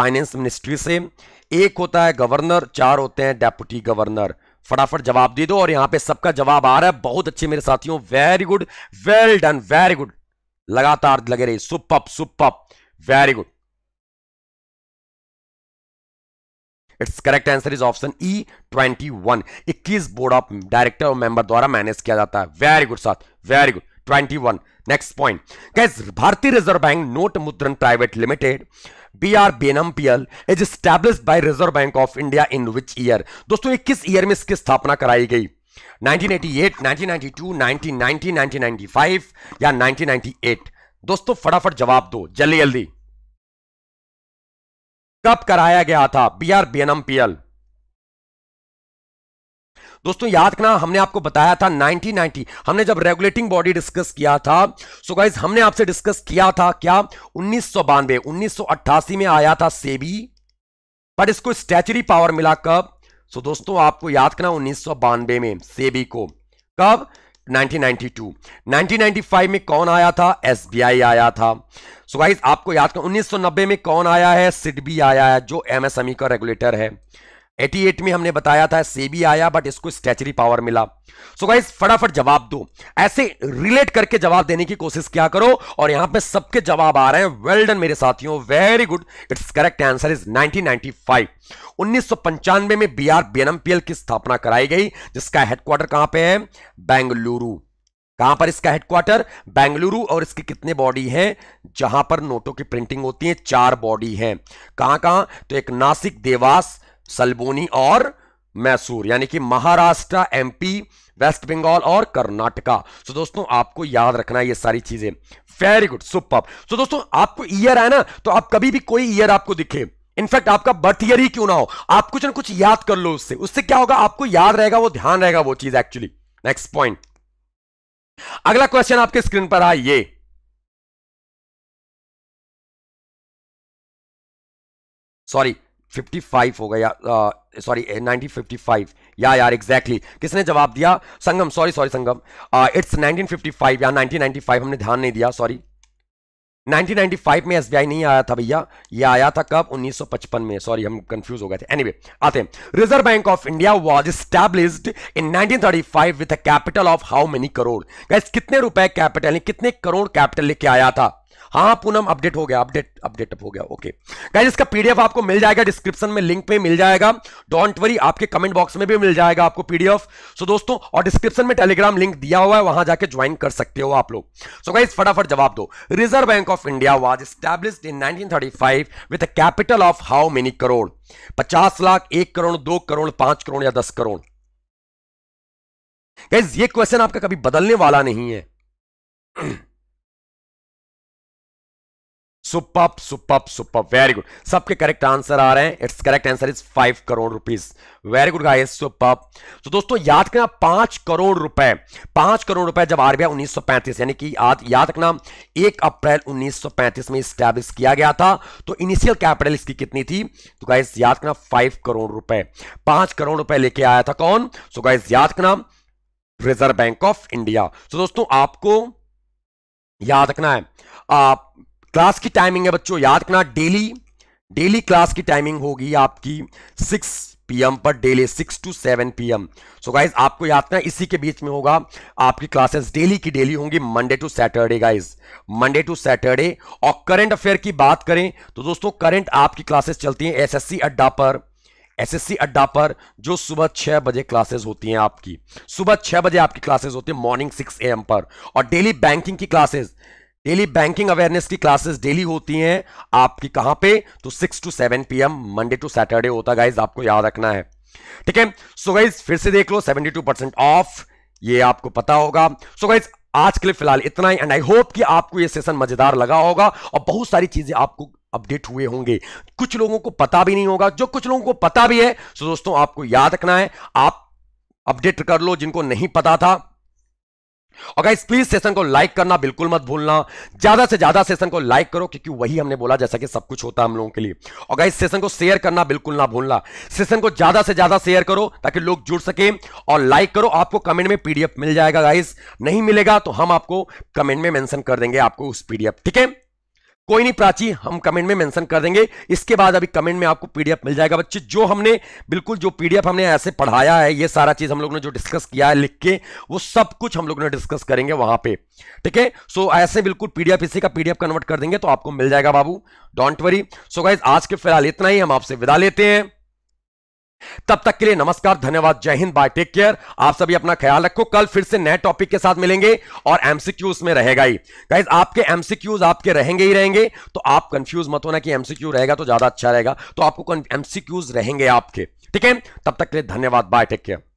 फाइनेंस मिनिस्ट्री से एक होता है गवर्नर चार होते हैं डेप्यूटी गवर्नर फटाफट जवाब दे दो और यहां पे सबका जवाब आ रहा है बहुत अच्छे मेरे साथियों very good well done very good लगातार लगे रही सुपअप सुपअप very good it's correct answer is option E twenty one इक्कीस बोर्ड ऑफ डायरेक्टर और मेंबर द्वारा मैनेज किया जाता है वेरी गुड साथ very good twenty one next point Bharatiya reserve bank note Mudran private limited P L is establish by reserve bank of India in which year दोस्तों ये किस ईयर में इसकी स्थापना कराई गई 1988, 1992, 1990, 1995 या 1998 दोस्तों फटाफट जवाब दो जल्दी जल्दी कब कराया गया था बी आर बेनमपियल दोस्तों याद करना हमने आपको बताया था 1990 हमने जब रेगुलेटिंग बॉडी डिस्कस किया था सो गाइज हमने आपसे डिस्कस किया था क्या उन्नीस सौ में आया था सेबी पर इसको स्टैचरी पावर मिला कब सो दोस्तों आपको याद करना उन्नीस में सेबी को कब 1992 1995 में कौन आया था एसबीआई आया था सो so गाइज आपको याद कर 1990 में कौन आया है सिडबी आया है जो एमएसएमई का रेगुलेटर है 88 में हमने बताया था सेबी आया बट इसको स्टैचरी पावर मिला सो गाइस फटाफट जवाब दो ऐसे रिलेट करके जवाब देने की कोशिश क्या करो और यहां पे सबके जवाब आ रहे हैं वेल डन मेरे साथियों very good it's correct answer is 1995 1995 में बी बीएनएमपीएल की स्थापना कराई गई जिसका हेडक्वार्टर कहां पे है बेंगलुरु कहां पर इसका हेडक्वार्टर बेंगलुरु और इसके कितने बॉडी हैं जहां पर नोटों की प्रिंटिंग होती है चार बॉडी हैं कहां कहां तो एक नासिक देवास सलबोनी और मैसूर यानी कि महाराष्ट्र एमपी वेस्ट बंगाल और कर्नाटका सो दोस्तों आपको याद रखना ये सारी चीजें वेरी गुड सुपर सो दोस्तों आपको ईयर है ना तो आप कभी भी कोई ईयर आपको दिखे इनफैक्ट आपका बर्थ ईयर ही क्यों ना हो आप कुछ ना कुछ याद कर लो उससे उससे क्या होगा आपको याद रहेगा वो ध्यान रहेगा वो चीज एक्चुअली नेक्स्ट पॉइंट अगला क्वेश्चन आपके स्क्रीन पर आ ये सॉरी 55 होगा या सॉरी 1955 या यार एग्जैक्टली exactly. किसने जवाब दिया Sangam sorry sorry Sangam it's uh, 1955 या 1995 हमने ध्यान नहीं दिया सॉरी 1995 में एसबीआई नहीं आया था भैया ये आया था कब 1955 में सॉरी हम कंफ्यूज हो गए थे एनीवे anyway, आते हैं reserve bank of India was established in 1935 with a capital of how many crore guys कितने रुपए कैपिटल कितने करोड़ कैपिटल लेके आया था हाँ पूनम अपडेट हो गया अपडेट अपडेट हो गया ओके गाइज इसका पीडीएफ आपको मिल जाएगा डिस्क्रिप्शन में लिंक पे मिल जाएगा डोंट वरी आपके कमेंट बॉक्स में भी मिल जाएगा आपको पीडीएफ सो दोस्तों और डिस्क्रिप्शन में टेलीग्राम लिंक दिया हुआ है वहां जाके ज्वाइन कर सकते हो आप लोग सो गाइज फटाफट जवाब दो reserve bank of India was establish in nineteen with capital of how many crore पचास लाख एक करोड़ दो करोड़ पांच करोड़ या दस करोड़ गाइज ये क्वेश्चन आपका कभी बदलने वाला नहीं है [CLEARS THROAT] सुपअप सुपअप सुपअप वेरी गुड सबके करेक्ट आंसर आ रहे हैं it's correct answer is five crore rupees very good guys सुपअप तो दोस्तों याद करना पांच करोड़ रुपए पांच करोड़ रुपए जब आरबीआई 1935 यानी कि याद याद रखना एक अप्रैल 1935 में स्टैब्लिश किया गया था तो इनिशियल कैपिटल इसकी कितनी थी तो गाइस याद करना फाइव करोड़ रुपए पांच करोड़ रुपए लेके आया था कौन सो गाइस याद करना रिजर्व बैंक ऑफ इंडिया तो दोस्तों आपको याद रखना है आप क्लास की टाइमिंग है बच्चों याद करना डेली डेली क्लास की टाइमिंग होगी आपकी सिक्स पीएम पर daily six to seven PM so guys आपको याद करना इसी के बीच में होगा आपकी क्लासेस डेली की डेली होंगी Monday to Saturday guys Monday to Saturday और करंट अफेयर की बात करें तो दोस्तों करंट आपकी क्लासेस चलती हैं एस अड्डा पर एसएससी अड्डा पर जो सुबह छह बजे क्लासेस होती हैं आपकी सुबह छह बजे आपकी क्लासेस होती है मॉर्निंग सिक्स एम पर और डेली बैंकिंग की क्लासेस डेली बैंकिंग अवेयरनेस की क्लासेस डेली होती हैं आपकी कहां पे तो six to seven PM Monday to Saturday होता गाइज आपको याद रखना है ठीक है सो गाइज फिर से देख लो सेवेंटी टू परसेंट ऑफ ये आपको पता होगा सो so गाइज आज के लिए फिलहाल इतना ही एंड आई होप कि आपको ये सेशन मजेदार लगा होगा और बहुत सारी चीजें आपको अपडेट हुए होंगे कुछ लोगों को पता भी नहीं होगा जो कुछ लोगों को पता भी है सो so दोस्तों आपको याद रखना है आप अपडेट कर लो जिनको नहीं पता था और गाइस प्लीज सेशन को लाइक करना बिल्कुल मत भूलना ज्यादा से ज्यादा सेशन को लाइक करो क्योंकि वही हमने बोला जैसा कि सब कुछ होता है हम लोगों के लिए और गाइस सेशन को शेयर करना बिल्कुल ना भूलना सेशन को ज्यादा से ज्यादा शेयर करो ताकि लोग जुड़ सके और लाइक करो आपको कमेंट में पीडीएफ मिल जाएगा गाइस नहीं मिलेगा तो हम आपको कमेंट में मैंशन कर देंगे आपको उस पीडीएफ ठीक है कोई नहीं प्राची हम कमेंट में मेंशन कर देंगे इसके बाद अभी कमेंट में आपको पीडीएफ मिल जाएगा बच्चे जो हमने बिल्कुल जो पीडीएफ हमने ऐसे पढ़ाया है ये सारा चीज हम लोग ने जो डिस्कस किया है लिख के वो सब कुछ हम लोग ने डिस्कस करेंगे वहां पे ठीक है सो ऐसे बिल्कुल पीडीएफ इसी का पीडीएफ कन्वर्ट कर देंगे तो आपको मिल जाएगा बाबू डोंट वरी सो गाइज आज के फिलहाल इतना ही हम आपसे विदा लेते हैं तब तक के लिए नमस्कार धन्यवाद जय हिंद बाय टेक केयर आप सभी अपना ख्याल रखो कल फिर से नए टॉपिक के साथ मिलेंगे और एमसीक्यूज में रहेगा ही गाइज आपके एमसीक्यूज आपके रहेंगे ही रहेंगे तो आप कंफ्यूज मत होना कि एमसीक्यू रहेगा तो ज्यादा अच्छा रहेगा तो आपको एमसीक्यूज रहेंगे आपके ठीक है तब तक के लिए धन्यवाद बाय टेक केयर